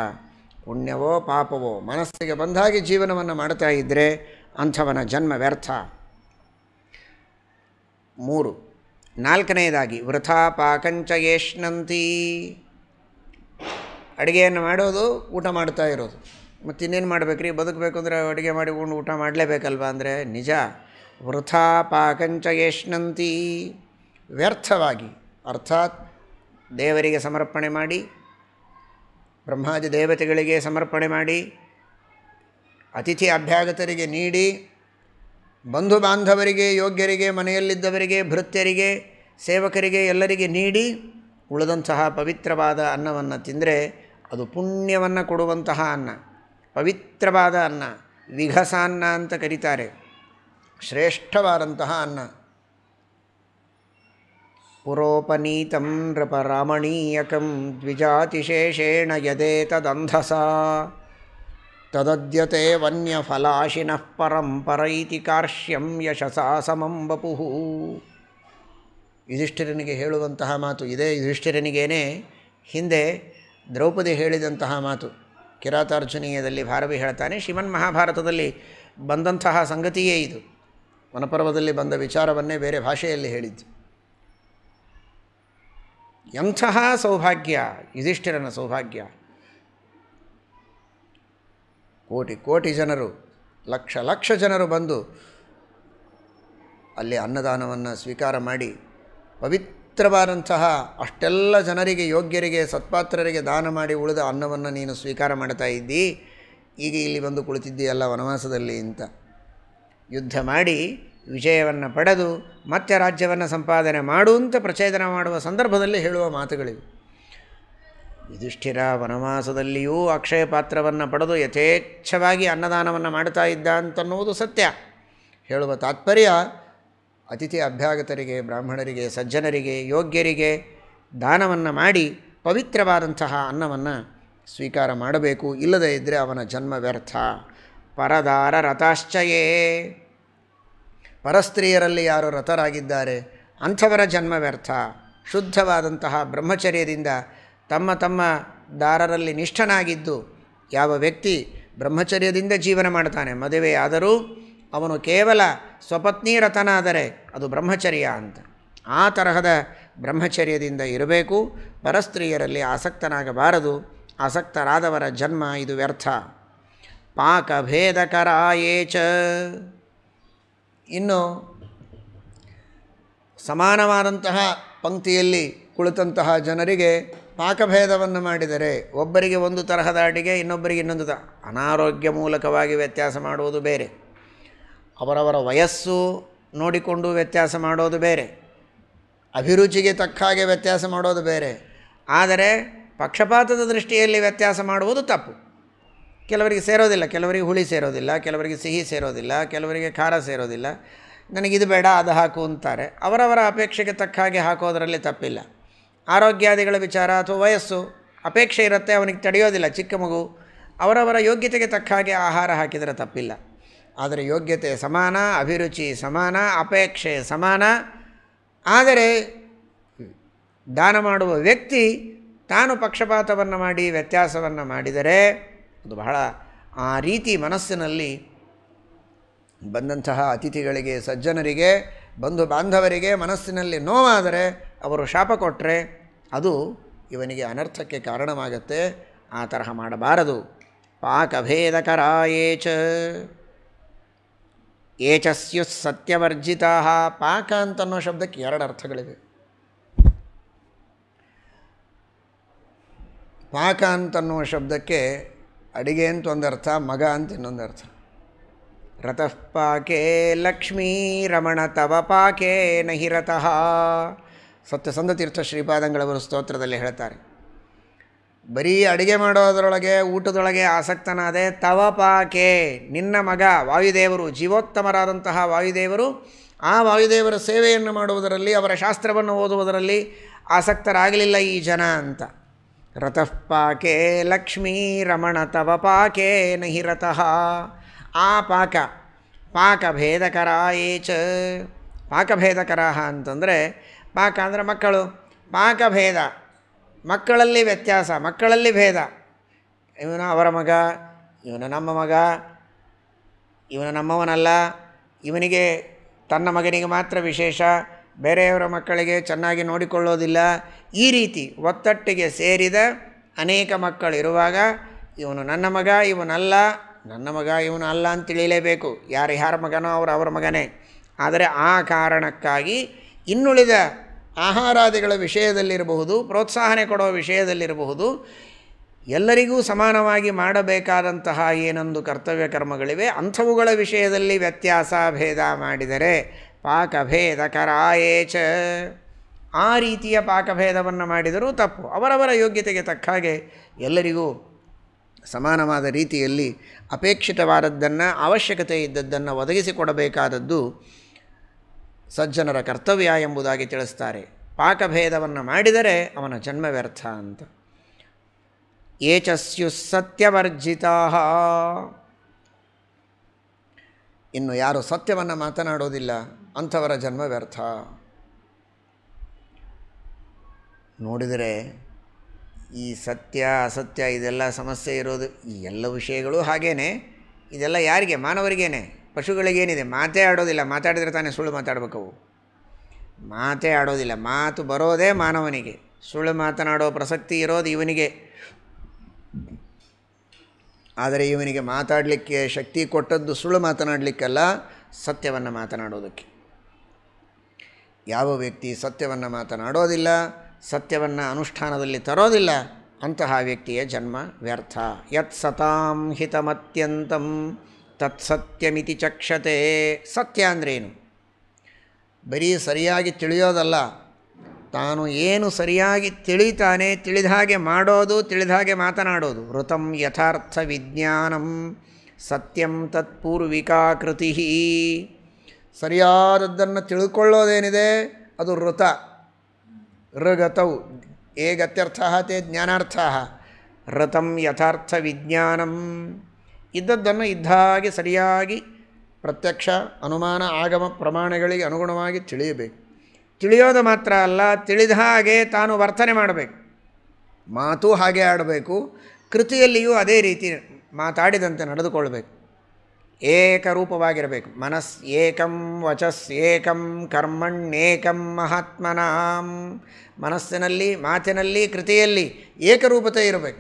ಪುಣ್ಯವೋ ಪಾಪವೋ ಮನಸ್ಸಿಗೆ ಬಂದಾಗಿ ಜೀವನವನ್ನು ಮಾಡ್ತಾ ಇದ್ದರೆ ಅಂಥವನ ಜನ್ಮ ವ್ಯರ್ಥ ಮೂರು ನಾಲ್ಕನೆಯದಾಗಿ ವೃಥಾ ಪಾಕಂಚ ಯೇಷ್ಣಂತಿ ಅಡುಗೆಯನ್ನು ಮಾಡೋದು ಊಟ ಮಾಡ್ತಾ ಇರೋದು ಮತ್ತು ಇನ್ನೇನು ಮಾಡಬೇಕು ಬದುಕಬೇಕು ಅಂದರೆ ಅಡುಗೆ ಮಾಡಿಕೊಂಡು ಊಟ ಮಾಡಲೇಬೇಕಲ್ವ ಅಂದರೆ ನಿಜ ವೃಥಾ ಪಾಕಂಚ ಯೇಷ್ಣಂತಿ ವ್ಯರ್ಥವಾಗಿ ಅರ್ಥಾತ್ ದೇವರಿಗೆ ಸಮರ್ಪಣೆ ಮಾಡಿ ಬ್ರಹ್ಮಾದಿ ದೇವತೆಗಳಿಗೆ ಸಮರ್ಪಣೆ ಮಾಡಿ ಅತಿಥಿ ಅಭ್ಯಾಗತರಿಗೆ ನೀಡಿ ಬಂಧು ಬಾಂಧವರಿಗೆ ಯೋಗ್ಯರಿಗೆ ಮನೆಯಲ್ಲಿದ್ದವರಿಗೆ ಭೃತ್ಯರಿಗೆ ಸೇವಕರಿಗೆ ಎಲ್ಲರಿಗೆ ನೀಡಿ ಉಳಿದಂತಹ ಪವಿತ್ರವಾದ ಅನ್ನವನ್ನು ತಿಂದರೆ ಅದು ಪುಣ್ಯವನ್ನು ಕೊಡುವಂತಹ ಅನ್ನ ಪವಿತ್ರವಾದ ಅನ್ನ ವಿಘಸಾನ್ನ ಅಂತ ಕರೀತಾರೆ ಶ್ರೇಷ್ಠವಾದಂತಹ ಅನ್ನ ಪುರೋಪನೀತಂ ನೃಪ ದ್ವಿಜಾತಿಶೇಷೇಣ ಯದೇತದಂಧಸ ತದಂಧಸ ತದದ್ಯತೆ ವನ್ಯಫಲಾಶಿನಃ ಪರಂಪರೈತಿ ಕಾರ್ಶ್ಯಂ ಯಶಸಾ ಸಮಂ ಬಪುಹು ಯುಧಿಷ್ಠಿರನಿಗೆ ಹೇಳುವಂತಹ ಮಾತು ಇದೇ ಯುಧಿಷ್ಠಿರನಿಗೇನೆ ಹಿಂದೆ ದ್ರೌಪದಿ ಹೇಳಿದಂತಹ ಮಾತು ಕಿರಾತಾರ್ಜುನೀಯದಲ್ಲಿ ಭಾರವಿ ಹೇಳ್ತಾನೆ ಶಿವನ್ ಮಹಾಭಾರತದಲ್ಲಿ ಬಂದಂತಹ ಸಂಗತಿಯೇ ಇದು ವನಪರ್ವದಲ್ಲಿ ಬಂದ ವಿಚಾರವನ್ನೇ ಬೇರೆ ಭಾಷೆಯಲ್ಲಿ ಹೇಳಿದ್ದು ಎಂತಹ ಸೌಭಾಗ್ಯ ಯುಧಿಷ್ಠಿರನ ಸೌಭಾಗ್ಯ ಕೋಟಿ ಕೋಟಿ ಜನರು ಲಕ್ಷ ಲಕ್ಷ ಜನರು ಬಂದು ಅಲ್ಲಿ ಅನ್ನದಾನವನ್ನು ಸ್ವೀಕಾರ ಮಾಡಿ ಪವಿತ್ರ ಪವಿತ್ರವಾದಂತಹ ಅಷ್ಟೆಲ್ಲ ಜನರಿಗೆ ಯೋಗ್ಯರಿಗೆ ಸತ್ಪಾತ್ರರಿಗೆ ದಾನ ಮಾಡಿ ಉಳಿದ ಅನ್ನವನ್ನು ನೀನು ಸ್ವೀಕಾರ ಮಾಡ್ತಾ ಇದ್ದಿ ಈಗ ಇಲ್ಲಿ ಬಂದು ಕುಳಿತಿದ್ದೀಯಲ್ಲ ವನವಾಸದಲ್ಲಿ ಅಂತ ಯುದ್ಧ ಮಾಡಿ ವಿಜಯವನ್ನು ಪಡೆದು ಮತ್ತೆ ರಾಜ್ಯವನ್ನು ಸಂಪಾದನೆ ಮಾಡುವಂತ ಅಂತ ಪ್ರಚೇದನ ಮಾಡುವ ಸಂದರ್ಭದಲ್ಲಿ ಹೇಳುವ ಮಾತುಗಳಿವೆ ಯುಧಿಷ್ಠಿರ ವನವಾಸದಲ್ಲಿಯೂ ಅಕ್ಷಯ ಪಾತ್ರವನ್ನು ಪಡೆದು ಯಥೇಚ್ಛವಾಗಿ ಅನ್ನದಾನವನ್ನು ಮಾಡ್ತಾ ಇದ್ದ ಅಂತನ್ನುವುದು ಸತ್ಯ ಹೇಳುವ ತಾತ್ಪರ್ಯ ಅತಿಥಿ ಅಭ್ಯಾಗತರಿಗೆ ಬ್ರಾಹ್ಮಣರಿಗೆ ಸಜ್ಜನರಿಗೆ ಯೋಗ್ಯರಿಗೆ ದಾನವನ್ನು ಮಾಡಿ ಪವಿತ್ರವಾದಂತಹ ಅನ್ನವನ್ನು ಸ್ವೀಕಾರ ಮಾಡಬೇಕು ಇಲ್ಲದೇ ಇದ್ದರೆ ಅವನ ಜನ್ಮ ವ್ಯರ್ಥ ಪರದಾರ ರಥಾಶ್ಚಯೇ ಪರಸ್ತ್ರೀಯರಲ್ಲಿ ಯಾರು ರಥರಾಗಿದ್ದಾರೆ ಅಂಥವರ ಜನ್ಮ ವ್ಯರ್ಥ ಶುದ್ಧವಾದಂತಹ ಬ್ರಹ್ಮಚರ್ಯದಿಂದ ತಮ್ಮ ತಮ್ಮ ದಾರರಲ್ಲಿ ನಿಷ್ಠನಾಗಿದ್ದು ಯಾವ ವ್ಯಕ್ತಿ ಬ್ರಹ್ಮಚರ್ಯದಿಂದ ಜೀವನ ಮಾಡ್ತಾನೆ ಮದುವೆಯಾದರೂ ಅವನು ಕೇವಲ ರಥನಾದರೆ ಅದು ಬ್ರಹ್ಮಚರ್ಯ ಅಂತ ಆ ತರಹದ ಬ್ರಹ್ಮಚರ್ಯದಿಂದ ಇರಬೇಕು ಪರಸ್ತ್ರೀಯರಲ್ಲಿ ಆಸಕ್ತನಾಗಬಾರದು ಆಸಕ್ತರಾದವರ ಜನ್ಮ ಇದು ವ್ಯರ್ಥ ಪಾಕಭೇದಕರಾಯೇಚ ಇನ್ನು ಸಮಾನವಾದಂತಹ ಪಂಕ್ತಿಯಲ್ಲಿ ಕುಳಿತಂತಹ ಜನರಿಗೆ ಪಾಕಭೇದವನ್ನು ಮಾಡಿದರೆ ಒಬ್ಬರಿಗೆ ಒಂದು ತರಹದ ಅಡಿಗೆ ಇನ್ನೊಬ್ಬರಿಗೆ ಇನ್ನೊಂದು ಅನಾರೋಗ್ಯ ಮೂಲಕವಾಗಿ ವ್ಯತ್ಯಾಸ ಮಾಡುವುದು ಬೇರೆ ಅವರವರ ವಯಸ್ಸು ನೋಡಿಕೊಂಡು ವ್ಯತ್ಯಾಸ ಮಾಡೋದು ಬೇರೆ ಅಭಿರುಚಿಗೆ ತಕ್ಕ ಹಾಗೆ ವ್ಯತ್ಯಾಸ ಮಾಡೋದು ಬೇರೆ ಆದರೆ ಪಕ್ಷಪಾತದ ದೃಷ್ಟಿಯಲ್ಲಿ ವ್ಯತ್ಯಾಸ ಮಾಡುವುದು ತಪ್ಪು ಕೆಲವರಿಗೆ ಸೇರೋದಿಲ್ಲ ಕೆಲವರಿಗೆ ಹುಳಿ ಸೇರೋದಿಲ್ಲ ಕೆಲವರಿಗೆ ಸಿಹಿ ಸೇರೋದಿಲ್ಲ ಕೆಲವರಿಗೆ ಖಾರ ಸೇರೋದಿಲ್ಲ ನನಗಿದು ಬೇಡ ಅದು ಹಾಕು ಅಂತಾರೆ ಅವರವರ ಅಪೇಕ್ಷೆಗೆ ತಕ್ಕ ಹಾಗೆ ಹಾಕೋದರಲ್ಲಿ ತಪ್ಪಿಲ್ಲ ಆರೋಗ್ಯಾದಿಗಳ ವಿಚಾರ ಅಥವಾ ವಯಸ್ಸು ಅಪೇಕ್ಷೆ ಇರುತ್ತೆ ಅವನಿಗೆ ತಡೆಯೋದಿಲ್ಲ ಚಿಕ್ಕ ಮಗು ಅವರವರ ಯೋಗ್ಯತೆಗೆ ತಕ್ಕ ಹಾಗೆ ಆಹಾರ ಹಾಕಿದರೆ ತಪ್ಪಿಲ್ಲ ಆದರೆ ಯೋಗ್ಯತೆ ಸಮಾನ ಅಭಿರುಚಿ ಸಮಾನ ಅಪೇಕ್ಷೆ ಸಮಾನ ಆದರೆ ದಾನ ಮಾಡುವ ವ್ಯಕ್ತಿ ತಾನು ಪಕ್ಷಪಾತವನ್ನು ಮಾಡಿ ವ್ಯತ್ಯಾಸವನ್ನು ಮಾಡಿದರೆ ಅದು ಬಹಳ ಆ ರೀತಿ ಮನಸ್ಸಿನಲ್ಲಿ ಬಂದಂತಹ ಅತಿಥಿಗಳಿಗೆ ಸಜ್ಜನರಿಗೆ ಬಂಧು ಬಾಂಧವರಿಗೆ ಮನಸ್ಸಿನಲ್ಲಿ ನೋವಾದರೆ ಅವರು ಶಾಪ ಕೊಟ್ಟರೆ ಅದು ಇವನಿಗೆ ಅನರ್ಥಕ್ಕೆ ಕಾರಣವಾಗುತ್ತೆ ಆ ತರಹ ಮಾಡಬಾರದು ಪಾಕಭೇದಕರಾಯೇಚ ಏಚಸ್ಯುಸ್ ಸತ್ಯವರ್ಜಿತಾ ಪಾಕ ಅಂತ ಅನ್ನೋ ಶಬ್ದಕ್ಕೆ ಎರಡು ಅರ್ಥಗಳಿವೆ ಪಾಕ ಅಂತನ್ನುವ ಶಬ್ದಕ್ಕೆ ಅಡಿಗೆ ಅಂತ ಒಂದು ಅರ್ಥ ಮಗ ಅಂತ ಇನ್ನೊಂದು ಅರ್ಥ ರಥಃ ಪಾಕೆ ಲಕ್ಷ್ಮೀ ರಮಣ ತವ ಪಾಕೇ ನಹಿರತಃ ಸತ್ಯಸಂಧ ತೀರ್ಥ ಶ್ರೀಪಾದಂಗಳವರು ಸ್ತೋತ್ರದಲ್ಲಿ ಹೇಳ್ತಾರೆ ಬರೀ ಅಡುಗೆ ಮಾಡೋದರೊಳಗೆ ಊಟದೊಳಗೆ ಆಸಕ್ತನಾದೆ ತವ ಪಾಕೆ ನಿನ್ನ ಮಗ ವಾಯುದೇವರು ಜೀವೋತ್ತಮರಾದಂತಹ ವಾಯುದೇವರು ಆ ವಾಯುದೇವರ ಸೇವೆಯನ್ನು ಮಾಡುವುದರಲ್ಲಿ ಅವರ ಶಾಸ್ತ್ರವನ್ನು ಓದುವುದರಲ್ಲಿ ಆಸಕ್ತರಾಗಲಿಲ್ಲ ಈ ಜನ ಅಂತ ರಥಃ ಪಾಕೆ ಲಕ್ಷ್ಮೀ ರಮಣ ತವ ಪಾಕೆ ನಹಿ ರಥಃ ಆ ಪಾಕ ಪಾಕಭೇದಕರ ಏಚ ಪಾಕಭೇದಕರ ಅಂತಂದರೆ ಪಾಕ ಅಂದರೆ ಮಕ್ಕಳು ಪಾಕಭೇದ ಮಕ್ಕಳಲ್ಲಿ ವ್ಯತ್ಯಾಸ ಮಕ್ಕಳಲ್ಲಿ ಭೇದ ಇವನು ಅವರ ಮಗ ಇವನು ನಮ್ಮ ಮಗ ಇವನು ನಮ್ಮವನಲ್ಲ ಇವನಿಗೆ ತನ್ನ ಮಗನಿಗೆ ಮಾತ್ರ ವಿಶೇಷ ಬೇರೆಯವರ ಮಕ್ಕಳಿಗೆ ಚೆನ್ನಾಗಿ ನೋಡಿಕೊಳ್ಳೋದಿಲ್ಲ ಈ ರೀತಿ ಒತ್ತಟ್ಟಿಗೆ ಸೇರಿದ ಅನೇಕ ಮಕ್ಕಳಿರುವಾಗ ಇವನು ನನ್ನ ಮಗ ಇವನಲ್ಲ ನನ್ನ ಮಗ ಇವನು ಅಲ್ಲ ಅಂತ ತಿಳಿಯಲೇಬೇಕು ಯಾರು ಯಾರ ಮಗನೋ ಅವರು ಅವರ ಮಗನೇ ಆದರೆ ಆ ಕಾರಣಕ್ಕಾಗಿ ಇನ್ನುಳಿದ ಆಹಾರಾದಿಗಳ ವಿಷಯದಲ್ಲಿರಬಹುದು ಪ್ರೋತ್ಸಾಹನೆ ಕೊಡುವ ವಿಷಯದಲ್ಲಿರಬಹುದು ಎಲ್ಲರಿಗೂ ಸಮಾನವಾಗಿ ಮಾಡಬೇಕಾದಂತಹ ಏನೊಂದು ಕರ್ತವ್ಯ ಕರ್ಮಗಳಿವೆ ಅಂಥವುಗಳ ವಿಷಯದಲ್ಲಿ ವ್ಯತ್ಯಾಸ ಭೇದ ಮಾಡಿದರೆ ಪಾಕಭೇದಕರಾಯೇಚ ಆ ರೀತಿಯ ಪಾಕಭೇದವನ್ನು ಮಾಡಿದರೂ ತಪ್ಪು ಅವರವರ ಯೋಗ್ಯತೆಗೆ ತಕ್ಕ ಹಾಗೆ ಎಲ್ಲರಿಗೂ ಸಮಾನವಾದ ರೀತಿಯಲ್ಲಿ ಅಪೇಕ್ಷಿತವಾದದ್ದನ್ನು ಅವಶ್ಯಕತೆ ಇದ್ದದ್ದನ್ನು ಒದಗಿಸಿಕೊಡಬೇಕಾದದ್ದು ಸಜ್ಜನರ ಕರ್ತವ್ಯ ಎಂಬುದಾಗಿ ತಿಳಿಸ್ತಾರೆ ಪಾಕಭೇದವನ್ನು ಮಾಡಿದರೆ ಅವನ ಜನ್ಮ ವ್ಯರ್ಥ ಅಂತ ಏಚಸ್ಯು ಸತ್ಯವರ್ಜಿತ ಇನ್ನು ಯಾರು ಸತ್ಯವನ್ನು ಮಾತನಾಡೋದಿಲ್ಲ ಅಂಥವರ ಜನ್ಮ ವ್ಯರ್ಥ ನೋಡಿದರೆ ಈ ಸತ್ಯ ಅಸತ್ಯ ಇದೆಲ್ಲ ಸಮಸ್ಯೆ ಇರೋದು ಈ ಎಲ್ಲ ವಿಷಯಗಳು ಹಾಗೇನೆ ಇದೆಲ್ಲ ಯಾರಿಗೆ ಮಾನವರಿಗೇನೆ ಪಶುಗಳಿಗೇನಿದೆ ಮಾತೇ ಆಡೋದಿಲ್ಲ ಮಾತಾಡಿದರೆ ತಾನೇ ಸುಳ್ಳು ಮಾತಾಡಬೇಕವು ಮಾತೇ ಆಡೋದಿಲ್ಲ ಮಾತು ಬರೋದೇ ಮಾನವನಿಗೆ ಸುಳ್ಳು ಮಾತನಾಡೋ ಪ್ರಸಕ್ತಿ ಇರೋದು ಇವನಿಗೆ ಆದರೆ ಇವನಿಗೆ ಮಾತಾಡಲಿಕ್ಕೆ ಶಕ್ತಿ ಕೊಟ್ಟದ್ದು ಸುಳ್ಳು ಮಾತನಾಡಲಿಕ್ಕಲ್ಲ ಸತ್ಯವನ್ನು ಮಾತನಾಡೋದಕ್ಕೆ ಯಾವ ವ್ಯಕ್ತಿ ಸತ್ಯವನ್ನು ಮಾತನಾಡೋದಿಲ್ಲ ಸತ್ಯವನ್ನು ಅನುಷ್ಠಾನದಲ್ಲಿ ತರೋದಿಲ್ಲ ಅಂತಹ ವ್ಯಕ್ತಿಯ ಜನ್ಮ ವ್ಯರ್ಥ ಯತ್ ಸತಾಂ ಹಿತಮತ್ಯಂತಂ ತತ್ಸತ್ಯಮಿತಿ ಚಕ್ಷತೆ ಸತ್ಯ ಅಂದ್ರೇನು ಬರೀ ಸರಿಯಾಗಿ ತಿಳಿಯೋದಲ್ಲ ತಾನು ಏನು ಸರಿಯಾಗಿ ತಿಳಿತಾನೆ ತಿಳಿದ ಹಾಗೆ ಮಾಡೋದು ತಿಳಿದ ಹಾಗೆ ಮಾತನಾಡೋದು ಋತಂ ಯಥಾರ್ಥ ವಿಜ್ಞಾನಂ ಸತ್ಯಂ ತತ್ಪೂರ್ವಿಕಾಕೃತಿ ಸರಿಯಾದದ್ದನ್ನು ತಿಳ್ಕೊಳ್ಳೋದೇನಿದೆ ಅದು ಋತ ಋಗತೌ ಏ ಗತ್ಯರ್ಥ ತೇ ಜ್ಞಾನಾರ್ಥ ಋತಂ ಯಥಾರ್ಥ ವಿಜ್ಞಾನಂ ಇದ್ದದ್ದನ್ನು ಇದ್ದ ಹಾಗೆ ಸರಿಯಾಗಿ ಪ್ರತ್ಯಕ್ಷ ಅನುಮಾನ ಆಗಮ ಪ್ರಮಾಣಗಳಿಗೆ ಅನುಗುಣವಾಗಿ ತಿಳಿಯಬೇಕು ತಿಳಿಯೋದು ಮಾತ್ರ ಅಲ್ಲ ತಿಳಿದ ಹಾಗೆ ತಾನು ವರ್ತನೆ ಮಾಡಬೇಕು ಮಾತು ಹಾಗೆ ಆಡಬೇಕು ಕೃತಿಯಲ್ಲಿಯೂ ಅದೇ ರೀತಿ ಮಾತಾಡಿದಂತೆ ನಡೆದುಕೊಳ್ಬೇಕು ಏಕರೂಪವಾಗಿರಬೇಕು ಮನಸ್ ಏಕಂ ವಚಸ್ ಏಕಂ ಕರ್ಮಣ್ಣೇಕಂ ಮಹಾತ್ಮನಾಂ ಮನಸ್ಸಿನಲ್ಲಿ ಮಾತಿನಲ್ಲಿ ಕೃತಿಯಲ್ಲಿ ಏಕರೂಪತೆ ಇರಬೇಕು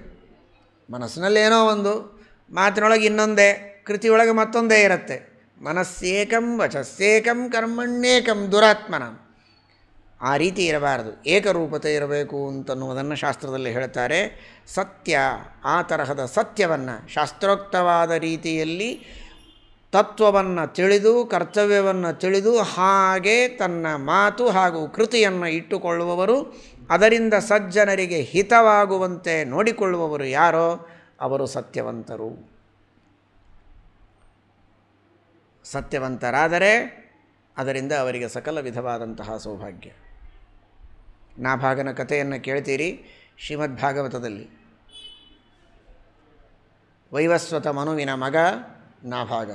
ಮನಸ್ಸಿನಲ್ಲಿ ಏನೋ ಒಂದು ಮಾತಿನೊಳಗೆ ಇನ್ನೊಂದೇ ಕೃತಿಯೊಳಗೆ ಮತ್ತೊಂದೇ ಇರುತ್ತೆ ಮನಸ್ಸೇಕಂ ವಚಸ್ಸೇಕಂ ಕರ್ಮಣ್ಯೇಕಂ ದುರಾತ್ಮನ ಆ ರೀತಿ ಇರಬಾರದು ಏಕರೂಪತೆ ಇರಬೇಕು ಅಂತನ್ನುವುದನ್ನು ಶಾಸ್ತ್ರದಲ್ಲಿ ಹೇಳ್ತಾರೆ ಸತ್ಯ ಆ ತರಹದ ಸತ್ಯವನ್ನು ಶಾಸ್ತ್ರೋಕ್ತವಾದ ರೀತಿಯಲ್ಲಿ ತತ್ವವನ್ನು ತಿಳಿದು ಕರ್ತವ್ಯವನ್ನು ತಿಳಿದು ಹಾಗೆ ತನ್ನ ಮಾತು ಹಾಗೂ ಕೃತಿಯನ್ನು ಇಟ್ಟುಕೊಳ್ಳುವವರು ಅದರಿಂದ ಸಜ್ಜನರಿಗೆ ಹಿತವಾಗುವಂತೆ ನೋಡಿಕೊಳ್ಳುವವರು ಯಾರೋ ಅವರು ಸತ್ಯವಂತರು ಸತ್ಯವಂತರಾದರೆ ಅದರಿಂದ ಅವರಿಗೆ ಸಕಲ ವಿಧವಾದಂತಹ ಸೌಭಾಗ್ಯ ನಾಭಾಗನ ಕಥೆಯನ್ನು ಕೇಳ್ತೀರಿ ಶ್ರೀಮದ್ ಭಾಗವತದಲ್ಲಿ ವೈವಸ್ವತ ಮನುವಿನ ಮಗ ನಾಭಾಗ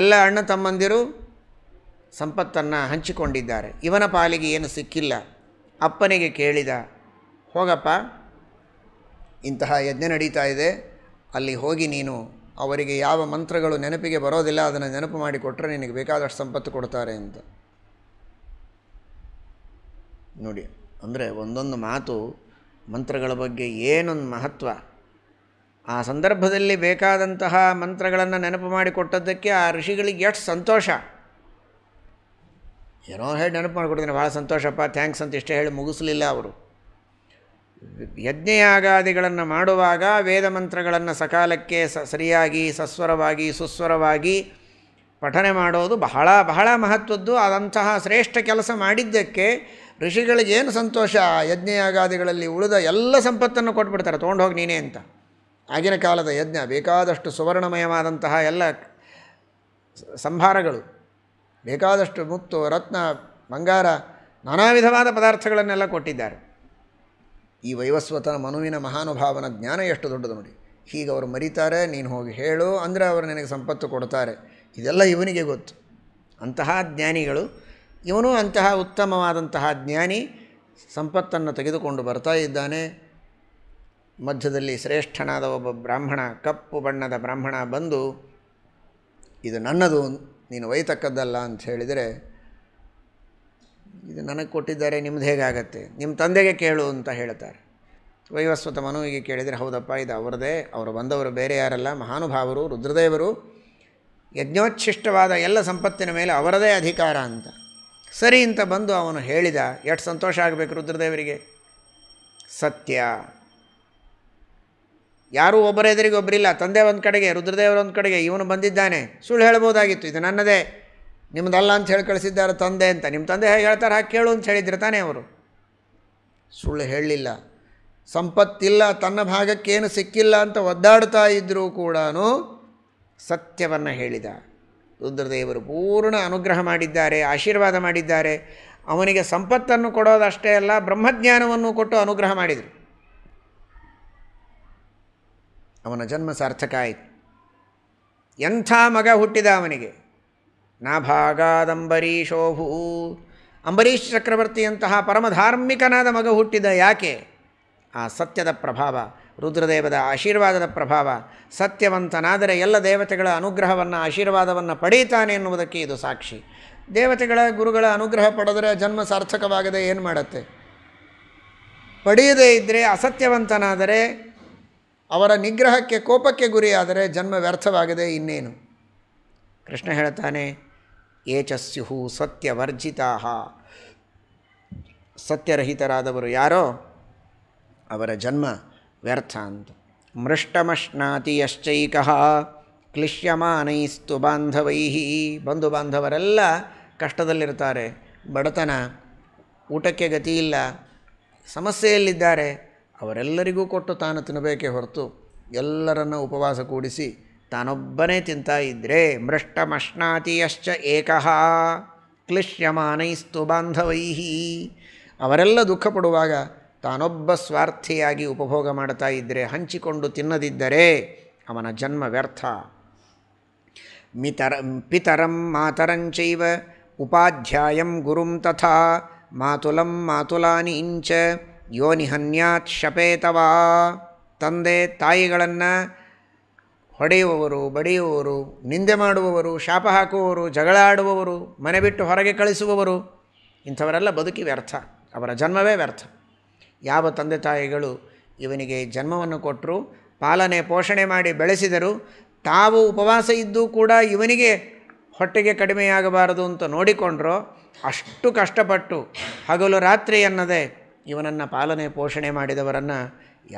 ಎಲ್ಲ ಅಣ್ಣ ತಮ್ಮಂದಿರು ಸಂಪತ್ತನ್ನು ಹಂಚಿಕೊಂಡಿದ್ದಾರೆ ಇವನ ಪಾಲಿಗೆ ಏನು ಸಿಕ್ಕಿಲ್ಲ ಅಪ್ಪನಿಗೆ ಕೇಳಿದ ಹೋಗಪ್ಪ ಇಂತಹ ಯಜ್ಞ ನಡೀತಾ ಇದೆ ಅಲ್ಲಿ ಹೋಗಿ ನೀನು ಅವರಿಗೆ ಯಾವ ಮಂತ್ರಗಳು ನೆನಪಿಗೆ ಬರೋದಿಲ್ಲ ಅದನ್ನು ನೆನಪು ಮಾಡಿಕೊಟ್ರೆ ನಿನಗೆ ಬೇಕಾದಷ್ಟು ಸಂಪತ್ತು ಕೊಡ್ತಾರೆ ಅಂತ ನೋಡಿ ಅಂದರೆ ಒಂದೊಂದು ಮಾತು ಮಂತ್ರಗಳ ಬಗ್ಗೆ ಏನೊಂದು ಮಹತ್ವ ಆ ಸಂದರ್ಭದಲ್ಲಿ ಬೇಕಾದಂತಹ ಮಂತ್ರಗಳನ್ನು ನೆನಪು ಮಾಡಿಕೊಟ್ಟದ್ದಕ್ಕೆ ಆ ಋಷಿಗಳಿಗೆ ಎಷ್ಟು ಸಂತೋಷ ಏನೋ ಹೇಳಿ ನೆನಪು ಮಾಡಿಕೊಡ್ತೀನಿ ಭಾಳ ಸಂತೋಷಪ್ಪ ಥ್ಯಾಂಕ್ಸ್ ಅಂತ ಇಷ್ಟೇ ಹೇಳಿ ಮುಗಿಸ್ಲಿಲ್ಲ ಅವರು ಯಜ್ಞಯಾಗಾದಿಗಳನ್ನು ಮಾಡುವಾಗ ವೇದ ಮಂತ್ರಗಳನ್ನು ಸಕಾಲಕ್ಕೆ ಸರಿಯಾಗಿ ಸಸ್ವರವಾಗಿ ಸುಸ್ವರವಾಗಿ ಪಠನೆ ಮಾಡೋದು ಬಹಳ ಬಹಳ ಮಹತ್ವದ್ದು ಅದಂತಹ ಶ್ರೇಷ್ಠ ಕೆಲಸ ಮಾಡಿದ್ದಕ್ಕೆ ಋಷಿಗಳಿಗೇನು ಸಂತೋಷ ಯಜ್ಞಯಾಗಾದಿಗಳಲ್ಲಿ ಉಳಿದ ಎಲ್ಲ ಸಂಪತ್ತನ್ನು ಕೊಟ್ಬಿಡ್ತಾರೆ ಹೋಗಿ ನೀನೇ ಅಂತ ಆಗಿನ ಕಾಲದ ಯಜ್ಞ ಬೇಕಾದಷ್ಟು ಸುವರ್ಣಮಯವಾದಂತಹ ಎಲ್ಲ ಸಂಭಾರಗಳು ಬೇಕಾದಷ್ಟು ಮುತ್ತು ರತ್ನ ಬಂಗಾರ ನಾನಾ ವಿಧವಾದ ಪದಾರ್ಥಗಳನ್ನೆಲ್ಲ ಕೊಟ್ಟಿದ್ದಾರೆ ಈ ವೈವಸ್ವತನ ಮನುವಿನ ಮಹಾನುಭಾವನ ಜ್ಞಾನ ಎಷ್ಟು ದೊಡ್ಡದು ನೋಡಿ ಹೀಗೆ ಅವರು ಮರಿತಾರೆ ನೀನು ಹೋಗಿ ಹೇಳು ಅಂದರೆ ಅವರು ನಿನಗೆ ಸಂಪತ್ತು ಕೊಡ್ತಾರೆ ಇದೆಲ್ಲ ಇವನಿಗೆ ಗೊತ್ತು ಅಂತಹ ಜ್ಞಾನಿಗಳು ಇವನು ಅಂತಹ ಉತ್ತಮವಾದಂತಹ ಜ್ಞಾನಿ ಸಂಪತ್ತನ್ನು ತೆಗೆದುಕೊಂಡು ಬರ್ತಾ ಇದ್ದಾನೆ ಮಧ್ಯದಲ್ಲಿ ಶ್ರೇಷ್ಠನಾದ ಒಬ್ಬ ಬ್ರಾಹ್ಮಣ ಕಪ್ಪು ಬಣ್ಣದ ಬ್ರಾಹ್ಮಣ ಬಂದು ಇದು ನನ್ನದು ನೀನು ಒಯ್ತಕ್ಕದ್ದಲ್ಲ ಅಂತ ಹೇಳಿದರೆ ಇದು ನನಗೆ ಕೊಟ್ಟಿದ್ದಾರೆ ನಿಮ್ದು ಹೇಗಾಗತ್ತೆ ನಿಮ್ಮ ತಂದೆಗೆ ಕೇಳು ಅಂತ ಹೇಳ್ತಾರೆ ವೈವಸ್ವತ ಮನುವಿಗೆ ಕೇಳಿದರೆ ಹೌದಪ್ಪ ಇದು ಅವರದೇ ಅವರು ಬಂದವರು ಬೇರೆ ಯಾರಲ್ಲ ಮಹಾನುಭಾವರು ರುದ್ರದೇವರು ಯಜ್ಞೋಚ್ಛಿಷ್ಟವಾದ ಎಲ್ಲ ಸಂಪತ್ತಿನ ಮೇಲೆ ಅವರದೇ ಅಧಿಕಾರ ಅಂತ ಸರಿ ಅಂತ ಬಂದು ಅವನು ಹೇಳಿದ ಎಷ್ಟು ಸಂತೋಷ ಆಗಬೇಕು ರುದ್ರದೇವರಿಗೆ ಸತ್ಯ ಯಾರೂ ಒಬ್ಬರ ಎದುರಿಗೆ ಒಬ್ಬರಿಲ್ಲ ತಂದೆ ಒಂದು ಕಡೆಗೆ ರುದ್ರದೇವರು ಒಂದು ಕಡೆಗೆ ಇವನು ಬಂದಿದ್ದಾನೆ ಸುಳ್ಳು ಹೇಳ್ಬೋದಾಗಿತ್ತು ಇದು ನನ್ನದೇ ನಿಮ್ಮದಲ್ಲ ಅಂತ ಹೇಳಿ ಕಳಿಸಿದ್ದಾರೆ ತಂದೆ ಅಂತ ನಿಮ್ಮ ತಂದೆ ಹೇಗೆ ಹೇಳ್ತಾರೆ ಹಾಗೆ ಕೇಳು ಅಂತ ಹೇಳಿದ್ರು ತಾನೇ ಅವರು ಸುಳ್ಳು ಹೇಳಲಿಲ್ಲ ಸಂಪತ್ತಿಲ್ಲ ತನ್ನ ಭಾಗಕ್ಕೇನು ಸಿಕ್ಕಿಲ್ಲ ಅಂತ ಒದ್ದಾಡ್ತಾ ಇದ್ದರೂ ಕೂಡ ಸತ್ಯವನ್ನು ಹೇಳಿದ ರುದ್ರದೇವರು ಪೂರ್ಣ ಅನುಗ್ರಹ ಮಾಡಿದ್ದಾರೆ ಆಶೀರ್ವಾದ ಮಾಡಿದ್ದಾರೆ ಅವನಿಗೆ ಸಂಪತ್ತನ್ನು ಕೊಡೋದಷ್ಟೇ ಅಲ್ಲ ಬ್ರಹ್ಮಜ್ಞಾನವನ್ನು ಕೊಟ್ಟು ಅನುಗ್ರಹ ಮಾಡಿದರು ಅವನ ಜನ್ಮ ಸಾರ್ಥಕ ಆಯಿತು ಎಂಥ ಮಗ ಹುಟ್ಟಿದ ಅವನಿಗೆ ನಾ ಭಾಗಾದಂಬರೀಶೋಭೂ ಅಂಬರೀಷ್ ಚಕ್ರವರ್ತಿಯಂತಹ ಪರಮಧಾರ್ಮಿಕನಾದ ಮಗ ಹುಟ್ಟಿದ ಯಾಕೆ ಆ ಸತ್ಯದ ಪ್ರಭಾವ ರುದ್ರದೇವದ ಆಶೀರ್ವಾದದ ಪ್ರಭಾವ ಸತ್ಯವಂತನಾದರೆ ಎಲ್ಲ ದೇವತೆಗಳ ಅನುಗ್ರಹವನ್ನು ಆಶೀರ್ವಾದವನ್ನು ಪಡೀತಾನೆ ಎನ್ನುವುದಕ್ಕೆ ಇದು ಸಾಕ್ಷಿ ದೇವತೆಗಳ ಗುರುಗಳ ಅನುಗ್ರಹ ಪಡೆದರೆ ಜನ್ಮ ಸಾರ್ಥಕವಾಗದೆ ಏನು ಮಾಡುತ್ತೆ ಪಡೆಯದೇ ಇದ್ದರೆ ಅಸತ್ಯವಂತನಾದರೆ ಅವರ ನಿಗ್ರಹಕ್ಕೆ ಕೋಪಕ್ಕೆ ಗುರಿಯಾದರೆ ಜನ್ಮ ವ್ಯರ್ಥವಾಗದೆ ಇನ್ನೇನು ಕೃಷ್ಣ ಹೇಳ್ತಾನೆ ಏಚ ಸ್ಯು ಸತ್ಯವರ್ಜಿತಾ ಸತ್ಯರಹಿತರಾದವರು ಯಾರೋ ಅವರ ಜನ್ಮ ವ್ಯರ್ಥ ಅಂತ ಮೃಷ್ಟಮಶ್ನಾತಿ ಯಶ್ಚೈಕ ಕ್ಲಿಶ್ಯಮಾನೈಸ್ತು ಬಾಂಧವೈ ಬಂಧು ಬಾಂಧವರೆಲ್ಲ ಕಷ್ಟದಲ್ಲಿರ್ತಾರೆ ಬಡತನ ಊಟಕ್ಕೆ ಗತಿಯಿಲ್ಲ ಸಮಸ್ಯೆಯಲ್ಲಿದ್ದಾರೆ ಅವರೆಲ್ಲರಿಗೂ ಕೊಟ್ಟು ತಾನು ತಿನ್ನಬೇಕೇ ಹೊರತು ಎಲ್ಲರನ್ನು ಉಪವಾಸ ಕೂಡಿಸಿ ತಾನೊಬ್ಬನೇ ತಿಂತಾ ಇದ್ದರೆ ಮೃಷ್ಟಮಶ್ನಾತಿಯಶ್ಚ ಏಕಃ ಕ್ಲಿಶ್ಯಮಾನೈಸ್ತು ಬಾಂಧವೈಹಿ ಅವರೆಲ್ಲ ದುಃಖ ಪಡುವಾಗ ತಾನೊಬ್ಬ ಸ್ವಾರ್ಥಿಯಾಗಿ ಉಪಭೋಗ ಮಾಡ್ತಾ ಇದ್ದರೆ ಹಂಚಿಕೊಂಡು ತಿನ್ನದಿದ್ದರೆ ಅವನ ಜನ್ಮ ವ್ಯರ್ಥ ಮಿತರ ಪಿತರಂ ಮಾತರಂಚವ ಉಪಾಧ್ಯಾಯಂ ಗುರುಂ ತಥಾ ಮಾತುಲಂ ಮಾತುಲಾನೀಂಚ ಯೋನಿಹನ್ಯಾತ್ ಶಪೇತವಾ ತಂದೆ ತಾಯಿಗಳನ್ನು ಹೊಡೆಯುವವರು ಬಡಿಯುವವರು ನಿಂದೆ ಮಾಡುವವರು ಶಾಪ ಹಾಕುವವರು ಜಗಳ ಆಡುವವರು ಮನೆ ಬಿಟ್ಟು ಹೊರಗೆ ಕಳಿಸುವವರು ಇಂಥವರೆಲ್ಲ ಬದುಕಿ ವ್ಯರ್ಥ ಅವರ ಜನ್ಮವೇ ವ್ಯರ್ಥ ಯಾವ ತಂದೆ ತಾಯಿಗಳು ಇವನಿಗೆ ಜನ್ಮವನ್ನು ಕೊಟ್ಟರು ಪಾಲನೆ ಪೋಷಣೆ ಮಾಡಿ ಬೆಳೆಸಿದರು ತಾವು ಉಪವಾಸ ಇದ್ದೂ ಕೂಡ ಇವನಿಗೆ ಹೊಟ್ಟೆಗೆ ಕಡಿಮೆಯಾಗಬಾರದು ಅಂತ ನೋಡಿಕೊಂಡ್ರೋ ಅಷ್ಟು ಕಷ್ಟಪಟ್ಟು ಹಗಲು ರಾತ್ರಿ ಅನ್ನದೇ ಇವನನ್ನು ಪಾಲನೆ ಪೋಷಣೆ ಮಾಡಿದವರನ್ನು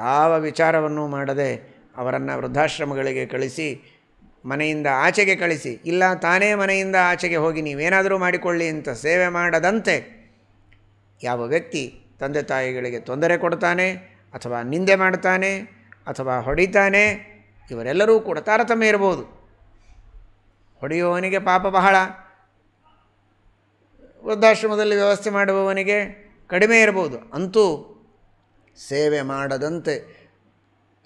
ಯಾವ ವಿಚಾರವನ್ನು ಮಾಡದೆ ಅವರನ್ನು ವೃದ್ಧಾಶ್ರಮಗಳಿಗೆ ಕಳಿಸಿ ಮನೆಯಿಂದ ಆಚೆಗೆ ಕಳಿಸಿ ಇಲ್ಲ ತಾನೇ ಮನೆಯಿಂದ ಆಚೆಗೆ ಹೋಗಿ ನೀವೇನಾದರೂ ಮಾಡಿಕೊಳ್ಳಿ ಅಂತ ಸೇವೆ ಮಾಡದಂತೆ ಯಾವ ವ್ಯಕ್ತಿ ತಂದೆ ತಾಯಿಗಳಿಗೆ ತೊಂದರೆ ಕೊಡ್ತಾನೆ ಅಥವಾ ನಿಂದೆ ಮಾಡ್ತಾನೆ ಅಥವಾ ಹೊಡಿತಾನೆ ಇವರೆಲ್ಲರೂ ಕೂಡ ತಾರತಮ್ಯ ಇರ್ಬೋದು ಹೊಡೆಯುವವನಿಗೆ ಪಾಪ ಬಹಳ ವೃದ್ಧಾಶ್ರಮದಲ್ಲಿ ವ್ಯವಸ್ಥೆ ಮಾಡುವವನಿಗೆ ಕಡಿಮೆ ಇರ್ಬೋದು ಅಂತೂ ಸೇವೆ ಮಾಡದಂತೆ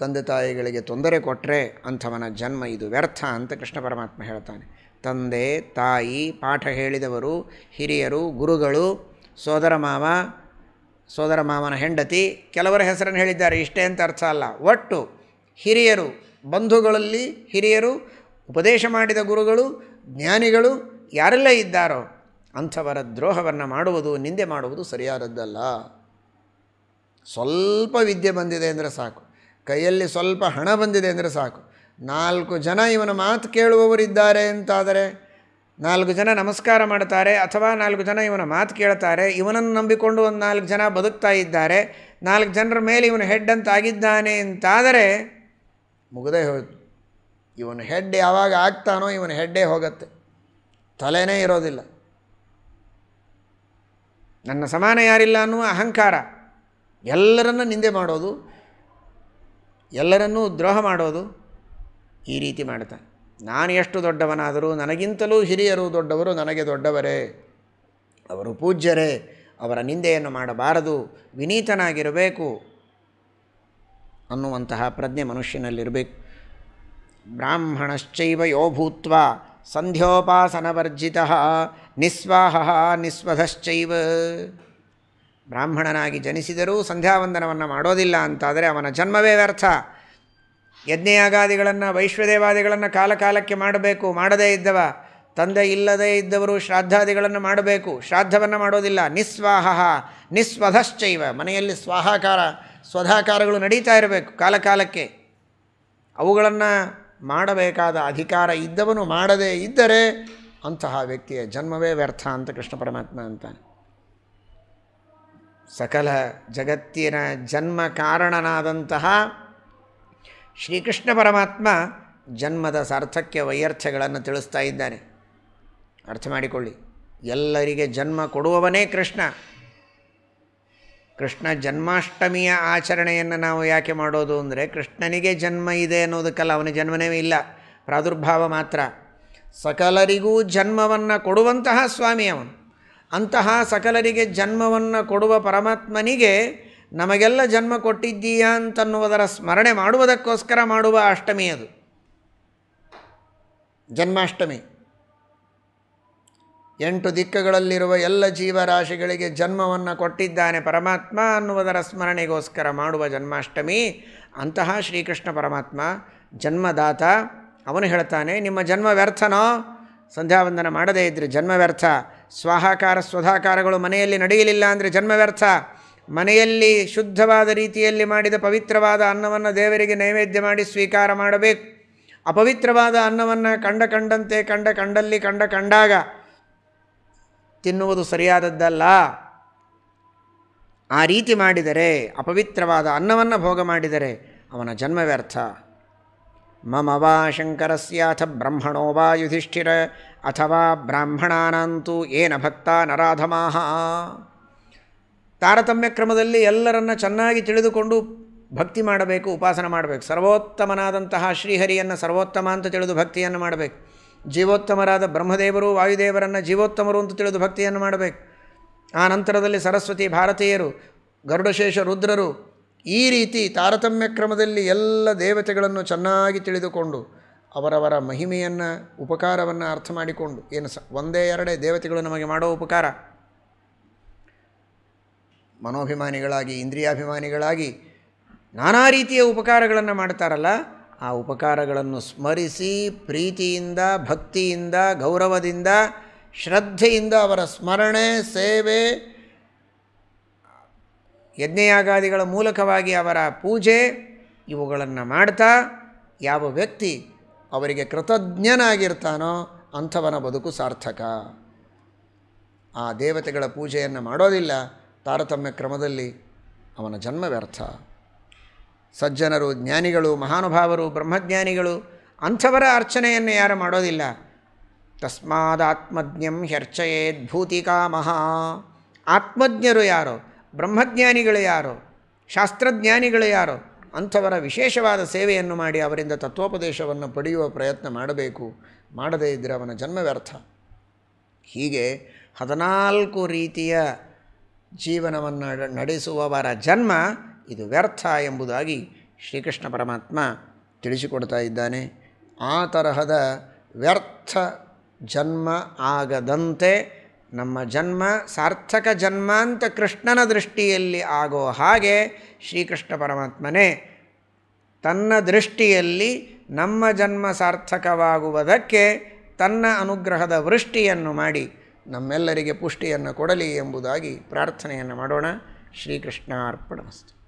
ತಂದೆ ತಾಯಿಗಳಿಗೆ ತೊಂದರೆ ಕೊಟ್ಟರೆ ಅಂಥವನ ಜನ್ಮ ಇದು ವ್ಯರ್ಥ ಅಂತ ಕೃಷ್ಣ ಪರಮಾತ್ಮ ಹೇಳ್ತಾನೆ ತಂದೆ ತಾಯಿ ಪಾಠ ಹೇಳಿದವರು ಹಿರಿಯರು ಗುರುಗಳು ಸೋದರ ಮಾವ ಸೋದರ ಮಾವನ ಹೆಂಡತಿ ಕೆಲವರ ಹೆಸರನ್ನು ಹೇಳಿದ್ದಾರೆ ಇಷ್ಟೇ ಅಂತ ಅರ್ಥ ಅಲ್ಲ ಒಟ್ಟು ಹಿರಿಯರು ಬಂಧುಗಳಲ್ಲಿ ಹಿರಿಯರು ಉಪದೇಶ ಮಾಡಿದ ಗುರುಗಳು ಜ್ಞಾನಿಗಳು ಯಾರೆಲ್ಲ ಇದ್ದಾರೋ ಅಂಥವರ ದ್ರೋಹವನ್ನು ಮಾಡುವುದು ನಿಂದೆ ಮಾಡುವುದು ಸರಿಯಾದದ್ದಲ್ಲ ಸ್ವಲ್ಪ ವಿದ್ಯೆ ಬಂದಿದೆ ಅಂದರೆ ಸಾಕು ಕೈಯಲ್ಲಿ ಸ್ವಲ್ಪ ಹಣ ಬಂದಿದೆ ಅಂದರೆ ಸಾಕು ನಾಲ್ಕು ಜನ ಇವನ ಮಾತು ಕೇಳುವವರಿದ್ದಾರೆ ಅಂತಾದರೆ ನಾಲ್ಕು ಜನ ನಮಸ್ಕಾರ ಮಾಡ್ತಾರೆ ಅಥವಾ ನಾಲ್ಕು ಜನ ಇವನ ಮಾತು ಕೇಳ್ತಾರೆ ಇವನನ್ನು ನಂಬಿಕೊಂಡು ಒಂದು ನಾಲ್ಕು ಜನ ಬದುಕ್ತಾ ಇದ್ದಾರೆ ನಾಲ್ಕು ಜನರ ಮೇಲೆ ಇವನು ಹೆಡ್ ಅಂತ ಆಗಿದ್ದಾನೆ ಅಂತಾದರೆ ಮುಗದೇ ಹೋಯ್ತು ಇವನು ಹೆಡ್ ಯಾವಾಗ ಆಗ್ತಾನೋ ಇವನ ಹೆಡ್ಡೇ ಹೋಗತ್ತೆ ತಲೆನೇ ಇರೋದಿಲ್ಲ ನನ್ನ ಸಮಾನ ಯಾರಿಲ್ಲ ಅನ್ನುವ ಅಹಂಕಾರ ಎಲ್ಲರನ್ನು ನಿಂದೆ ಮಾಡೋದು ಎಲ್ಲರನ್ನೂ ದ್ರೋಹ ಮಾಡೋದು ಈ ರೀತಿ ಮಾಡ್ತಾನೆ ನಾನು ಎಷ್ಟು ದೊಡ್ಡವನಾದರೂ ನನಗಿಂತಲೂ ಹಿರಿಯರು ದೊಡ್ಡವರು ನನಗೆ ದೊಡ್ಡವರೇ ಅವರು ಪೂಜ್ಯರೇ ಅವರ ನಿಂದೆಯನ್ನು ಮಾಡಬಾರದು ವಿನೀತನಾಗಿರಬೇಕು ಅನ್ನುವಂತಹ ಪ್ರಜ್ಞೆ ಮನುಷ್ಯನಲ್ಲಿರಬೇಕು ಬ್ರಾಹ್ಮಣಶ್ಚೈವ ಯೋ ಭೂತ್ವ ಸಂಧ್ಯೋಪಾಸನವರ್ಜಿತ ನಿಸ್ವಾಹ ನಿಸ್ವಧಶ್ಚೈವ ಬ್ರಾಹ್ಮಣನಾಗಿ ಜನಿಸಿದರೂ ಸಂಧ್ಯಾವಂದನವನ್ನು ಮಾಡೋದಿಲ್ಲ ಅಂತಾದರೆ ಅವನ ಜನ್ಮವೇ ವ್ಯರ್ಥ ಯಜ್ಞಯಾಗಾದಿಗಳನ್ನು ವೈಶ್ವದೇವಾದಿಗಳನ್ನು ಕಾಲಕಾಲಕ್ಕೆ ಮಾಡಬೇಕು ಮಾಡದೇ ಇದ್ದವ ತಂದೆ ಇಲ್ಲದೇ ಇದ್ದವರು ಶ್ರಾದ್ದಾದಿಗಳನ್ನು ಮಾಡಬೇಕು ಶ್ರಾದ್ದವನ್ನು ಮಾಡೋದಿಲ್ಲ ನಿಸ್ವಾಹ ನಿಸ್ವಧಶ್ಚೈವ ಮನೆಯಲ್ಲಿ ಸ್ವಾಹಾಕಾರ ಸ್ವಧಾಕಾರಗಳು ನಡೀತಾ ಇರಬೇಕು ಕಾಲಕಾಲಕ್ಕೆ ಅವುಗಳನ್ನು ಮಾಡಬೇಕಾದ ಅಧಿಕಾರ ಇದ್ದವನು ಮಾಡದೇ ಇದ್ದರೆ ಅಂತಹ ವ್ಯಕ್ತಿಯ ಜನ್ಮವೇ ವ್ಯರ್ಥ ಅಂತ ಕೃಷ್ಣ ಪರಮಾತ್ಮ ಅಂತಾನೆ ಸಕಲ ಜಗತ್ತಿನ ಜನ್ಮ ಕಾರಣನಾದಂತಹ ಶ್ರೀಕೃಷ್ಣ ಪರಮಾತ್ಮ ಜನ್ಮದ ಸಾರ್ಥಕ್ಯ ವೈಯರ್ಥಗಳನ್ನು ತಿಳಿಸ್ತಾ ಇದ್ದಾನೆ ಅರ್ಥ ಮಾಡಿಕೊಳ್ಳಿ ಎಲ್ಲರಿಗೆ ಜನ್ಮ ಕೊಡುವವನೇ ಕೃಷ್ಣ ಕೃಷ್ಣ ಜನ್ಮಾಷ್ಟಮಿಯ ಆಚರಣೆಯನ್ನು ನಾವು ಯಾಕೆ ಮಾಡೋದು ಅಂದರೆ ಕೃಷ್ಣನಿಗೆ ಜನ್ಮ ಇದೆ ಅನ್ನೋದಕ್ಕಲ್ಲ ಅವನ ಜನ್ಮನೇ ಇಲ್ಲ ಪ್ರಾದುರ್ಭಾವ ಮಾತ್ರ ಸಕಲರಿಗೂ ಜನ್ಮವನ್ನು ಕೊಡುವಂತಹ ಸ್ವಾಮಿ ಅವನು ಅಂತಹ ಸಕಲರಿಗೆ ಜನ್ಮವನ್ನು ಕೊಡುವ ಪರಮಾತ್ಮನಿಗೆ ನಮಗೆಲ್ಲ ಜನ್ಮ ಕೊಟ್ಟಿದ್ದೀಯಾ ಅಂತನ್ನುವುದರ ಸ್ಮರಣೆ ಮಾಡುವುದಕ್ಕೋಸ್ಕರ ಮಾಡುವ ಅಷ್ಟಮಿ ಅದು ಜನ್ಮಾಷ್ಟಮಿ ಎಂಟು ದಿಕ್ಕುಗಳಲ್ಲಿರುವ ಎಲ್ಲ ಜೀವರಾಶಿಗಳಿಗೆ ಜನ್ಮವನ್ನು ಕೊಟ್ಟಿದ್ದಾನೆ ಪರಮಾತ್ಮ ಅನ್ನುವುದರ ಸ್ಮರಣೆಗೋಸ್ಕರ ಮಾಡುವ ಜನ್ಮಾಷ್ಟಮಿ ಅಂತಹ ಶ್ರೀಕೃಷ್ಣ ಪರಮಾತ್ಮ ಜನ್ಮದಾತ ಅವನು ಹೇಳ್ತಾನೆ ನಿಮ್ಮ ಜನ್ಮ ವ್ಯರ್ಥನೋ ಸಂಧ್ಯಾವಂದನ ಮಾಡದೇ ಇದ್ದರೆ ಜನ್ಮ ವ್ಯರ್ಥ ಸ್ವಾಹಾಕಾರ ಸ್ವಧಾಕಾರಗಳು ಮನೆಯಲ್ಲಿ ನಡೆಯಲಿಲ್ಲ ಅಂದರೆ ಜನ್ಮ ವ್ಯರ್ಥ ಮನೆಯಲ್ಲಿ ಶುದ್ಧವಾದ ರೀತಿಯಲ್ಲಿ ಮಾಡಿದ ಪವಿತ್ರವಾದ ಅನ್ನವನ್ನು ದೇವರಿಗೆ ನೈವೇದ್ಯ ಮಾಡಿ ಸ್ವೀಕಾರ ಮಾಡಬೇಕು ಅಪವಿತ್ರವಾದ ಅನ್ನವನ್ನು ಕಂಡ ಕಂಡಂತೆ ಕಂಡ ಕಂಡಲ್ಲಿ ಕಂಡ ಕಂಡಾಗ ತಿನ್ನುವುದು ಸರಿಯಾದದ್ದಲ್ಲ ಆ ರೀತಿ ಮಾಡಿದರೆ ಅಪವಿತ್ರವಾದ ಅನ್ನವನ್ನು ಭೋಗ ಮಾಡಿದರೆ ಅವನ ಜನ್ಮ ವ್ಯರ್ಥ ಮಮವಾ ಶಂಕರಸ್ಯಾಥ ಬ್ರಹ್ಮಣೋ ಯುಧಿಷ್ಠಿರ ಅಥವಾ ಬ್ರಾಹ್ಮಣಾನಂತೂ ಏನ ಭಕ್ತ ನರಾಧಮಾಹ ತಾರತಮ್ಯ ಕ್ರಮದಲ್ಲಿ ಎಲ್ಲರನ್ನ ಚೆನ್ನಾಗಿ ತಿಳಿದುಕೊಂಡು ಭಕ್ತಿ ಮಾಡಬೇಕು ಉಪಾಸನ ಮಾಡಬೇಕು ಸರ್ವೋತ್ತಮನಾದಂತಹ ಶ್ರೀಹರಿಯನ್ನು ಸರ್ವೋತ್ತಮ ಅಂತ ತಿಳಿದು ಭಕ್ತಿಯನ್ನು ಮಾಡಬೇಕು ಜೀವೋತ್ತಮರಾದ ಬ್ರಹ್ಮದೇವರು ವಾಯುದೇವರನ್ನು ಜೀವೋತ್ತಮರು ಅಂತ ತಿಳಿದು ಭಕ್ತಿಯನ್ನು ಮಾಡಬೇಕು ಆ ನಂತರದಲ್ಲಿ ಸರಸ್ವತಿ ಭಾರತೀಯರು ಗರುಡಶೇಷ ರುದ್ರರು ಈ ರೀತಿ ತಾರತಮ್ಯ ಕ್ರಮದಲ್ಲಿ ಎಲ್ಲ ದೇವತೆಗಳನ್ನು ಚೆನ್ನಾಗಿ ತಿಳಿದುಕೊಂಡು ಅವರವರ ಮಹಿಮೆಯನ್ನು ಉಪಕಾರವನ್ನು ಅರ್ಥ ಮಾಡಿಕೊಂಡು ಏನು ಸ ಒಂದೇ ಎರಡೇ ದೇವತೆಗಳು ನಮಗೆ ಮಾಡೋ ಉಪಕಾರ ಮನೋಭಿಮಾನಿಗಳಾಗಿ ಇಂದ್ರಿಯಾಭಿಮಾನಿಗಳಾಗಿ ನಾನಾ ರೀತಿಯ ಉಪಕಾರಗಳನ್ನು ಮಾಡ್ತಾರಲ್ಲ ಆ ಉಪಕಾರಗಳನ್ನು ಸ್ಮರಿಸಿ ಪ್ರೀತಿಯಿಂದ ಭಕ್ತಿಯಿಂದ ಗೌರವದಿಂದ ಶ್ರದ್ಧೆಯಿಂದ ಅವರ ಸ್ಮರಣೆ ಸೇವೆ ಯಜ್ಞಯಾಗಾದಿಗಳ ಮೂಲಕವಾಗಿ ಅವರ ಪೂಜೆ ಇವುಗಳನ್ನು ಮಾಡ್ತಾ ಯಾವ ವ್ಯಕ್ತಿ ಅವರಿಗೆ ಕೃತಜ್ಞನಾಗಿರ್ತಾನೋ ಅಂಥವನ ಬದುಕು ಸಾರ್ಥಕ ಆ ದೇವತೆಗಳ ಪೂಜೆಯನ್ನು ಮಾಡೋದಿಲ್ಲ ತಾರತಮ್ಯ ಕ್ರಮದಲ್ಲಿ ಅವನ ಜನ್ಮ ವ್ಯರ್ಥ ಸಜ್ಜನರು ಜ್ಞಾನಿಗಳು ಮಹಾನುಭಾವರು ಬ್ರಹ್ಮಜ್ಞಾನಿಗಳು ಅಂಥವರ ಅರ್ಚನೆಯನ್ನು ಯಾರು ಮಾಡೋದಿಲ್ಲ ತಸ್ಮಾದಾತ್ಮಜ್ಞಂ ಹ್ಯರ್ಚಯೇದ್ ಮಹಾ ಆತ್ಮಜ್ಞರು ಯಾರು ಬ್ರಹ್ಮಜ್ಞಾನಿಗಳು ಯಾರು ಶಾಸ್ತ್ರಜ್ಞಾನಿಗಳು ಯಾರು ಅಂಥವರ ವಿಶೇಷವಾದ ಸೇವೆಯನ್ನು ಮಾಡಿ ಅವರಿಂದ ತತ್ವೋಪದೇಶವನ್ನು ಪಡೆಯುವ ಪ್ರಯತ್ನ ಮಾಡಬೇಕು ಮಾಡದೇ ಇದ್ದರೆ ಅವನ ಜನ್ಮ ವ್ಯರ್ಥ ಹೀಗೆ ಹದಿನಾಲ್ಕು ರೀತಿಯ ಜೀವನವನ್ನು ನಡೆಸುವವರ ಜನ್ಮ ಇದು ವ್ಯರ್ಥ ಎಂಬುದಾಗಿ ಶ್ರೀಕೃಷ್ಣ ಪರಮಾತ್ಮ ತಿಳಿಸಿಕೊಡ್ತಾ ಇದ್ದಾನೆ ಆ ತರಹದ ವ್ಯರ್ಥ ಜನ್ಮ ಆಗದಂತೆ ನಮ್ಮ ಜನ್ಮ ಸಾರ್ಥಕ ಜನ್ಮಾಂತ ಕೃಷ್ಣನ ದೃಷ್ಟಿಯಲ್ಲಿ ಆಗೋ ಹಾಗೆ ಶ್ರೀಕೃಷ್ಣ ಪರಮಾತ್ಮನೇ ತನ್ನ ದೃಷ್ಟಿಯಲ್ಲಿ ನಮ್ಮ ಜನ್ಮ ಸಾರ್ಥಕವಾಗುವುದಕ್ಕೆ ತನ್ನ ಅನುಗ್ರಹದ ವೃಷ್ಟಿಯನ್ನು ಮಾಡಿ ನಮ್ಮೆಲ್ಲರಿಗೆ ಪುಷ್ಟಿಯನ್ನು ಕೊಡಲಿ ಎಂಬುದಾಗಿ ಪ್ರಾರ್ಥನೆಯನ್ನು ಮಾಡೋಣ ಶ್ರೀಕೃಷ್ಣ ಅರ್ಪಣಮಸ್ತು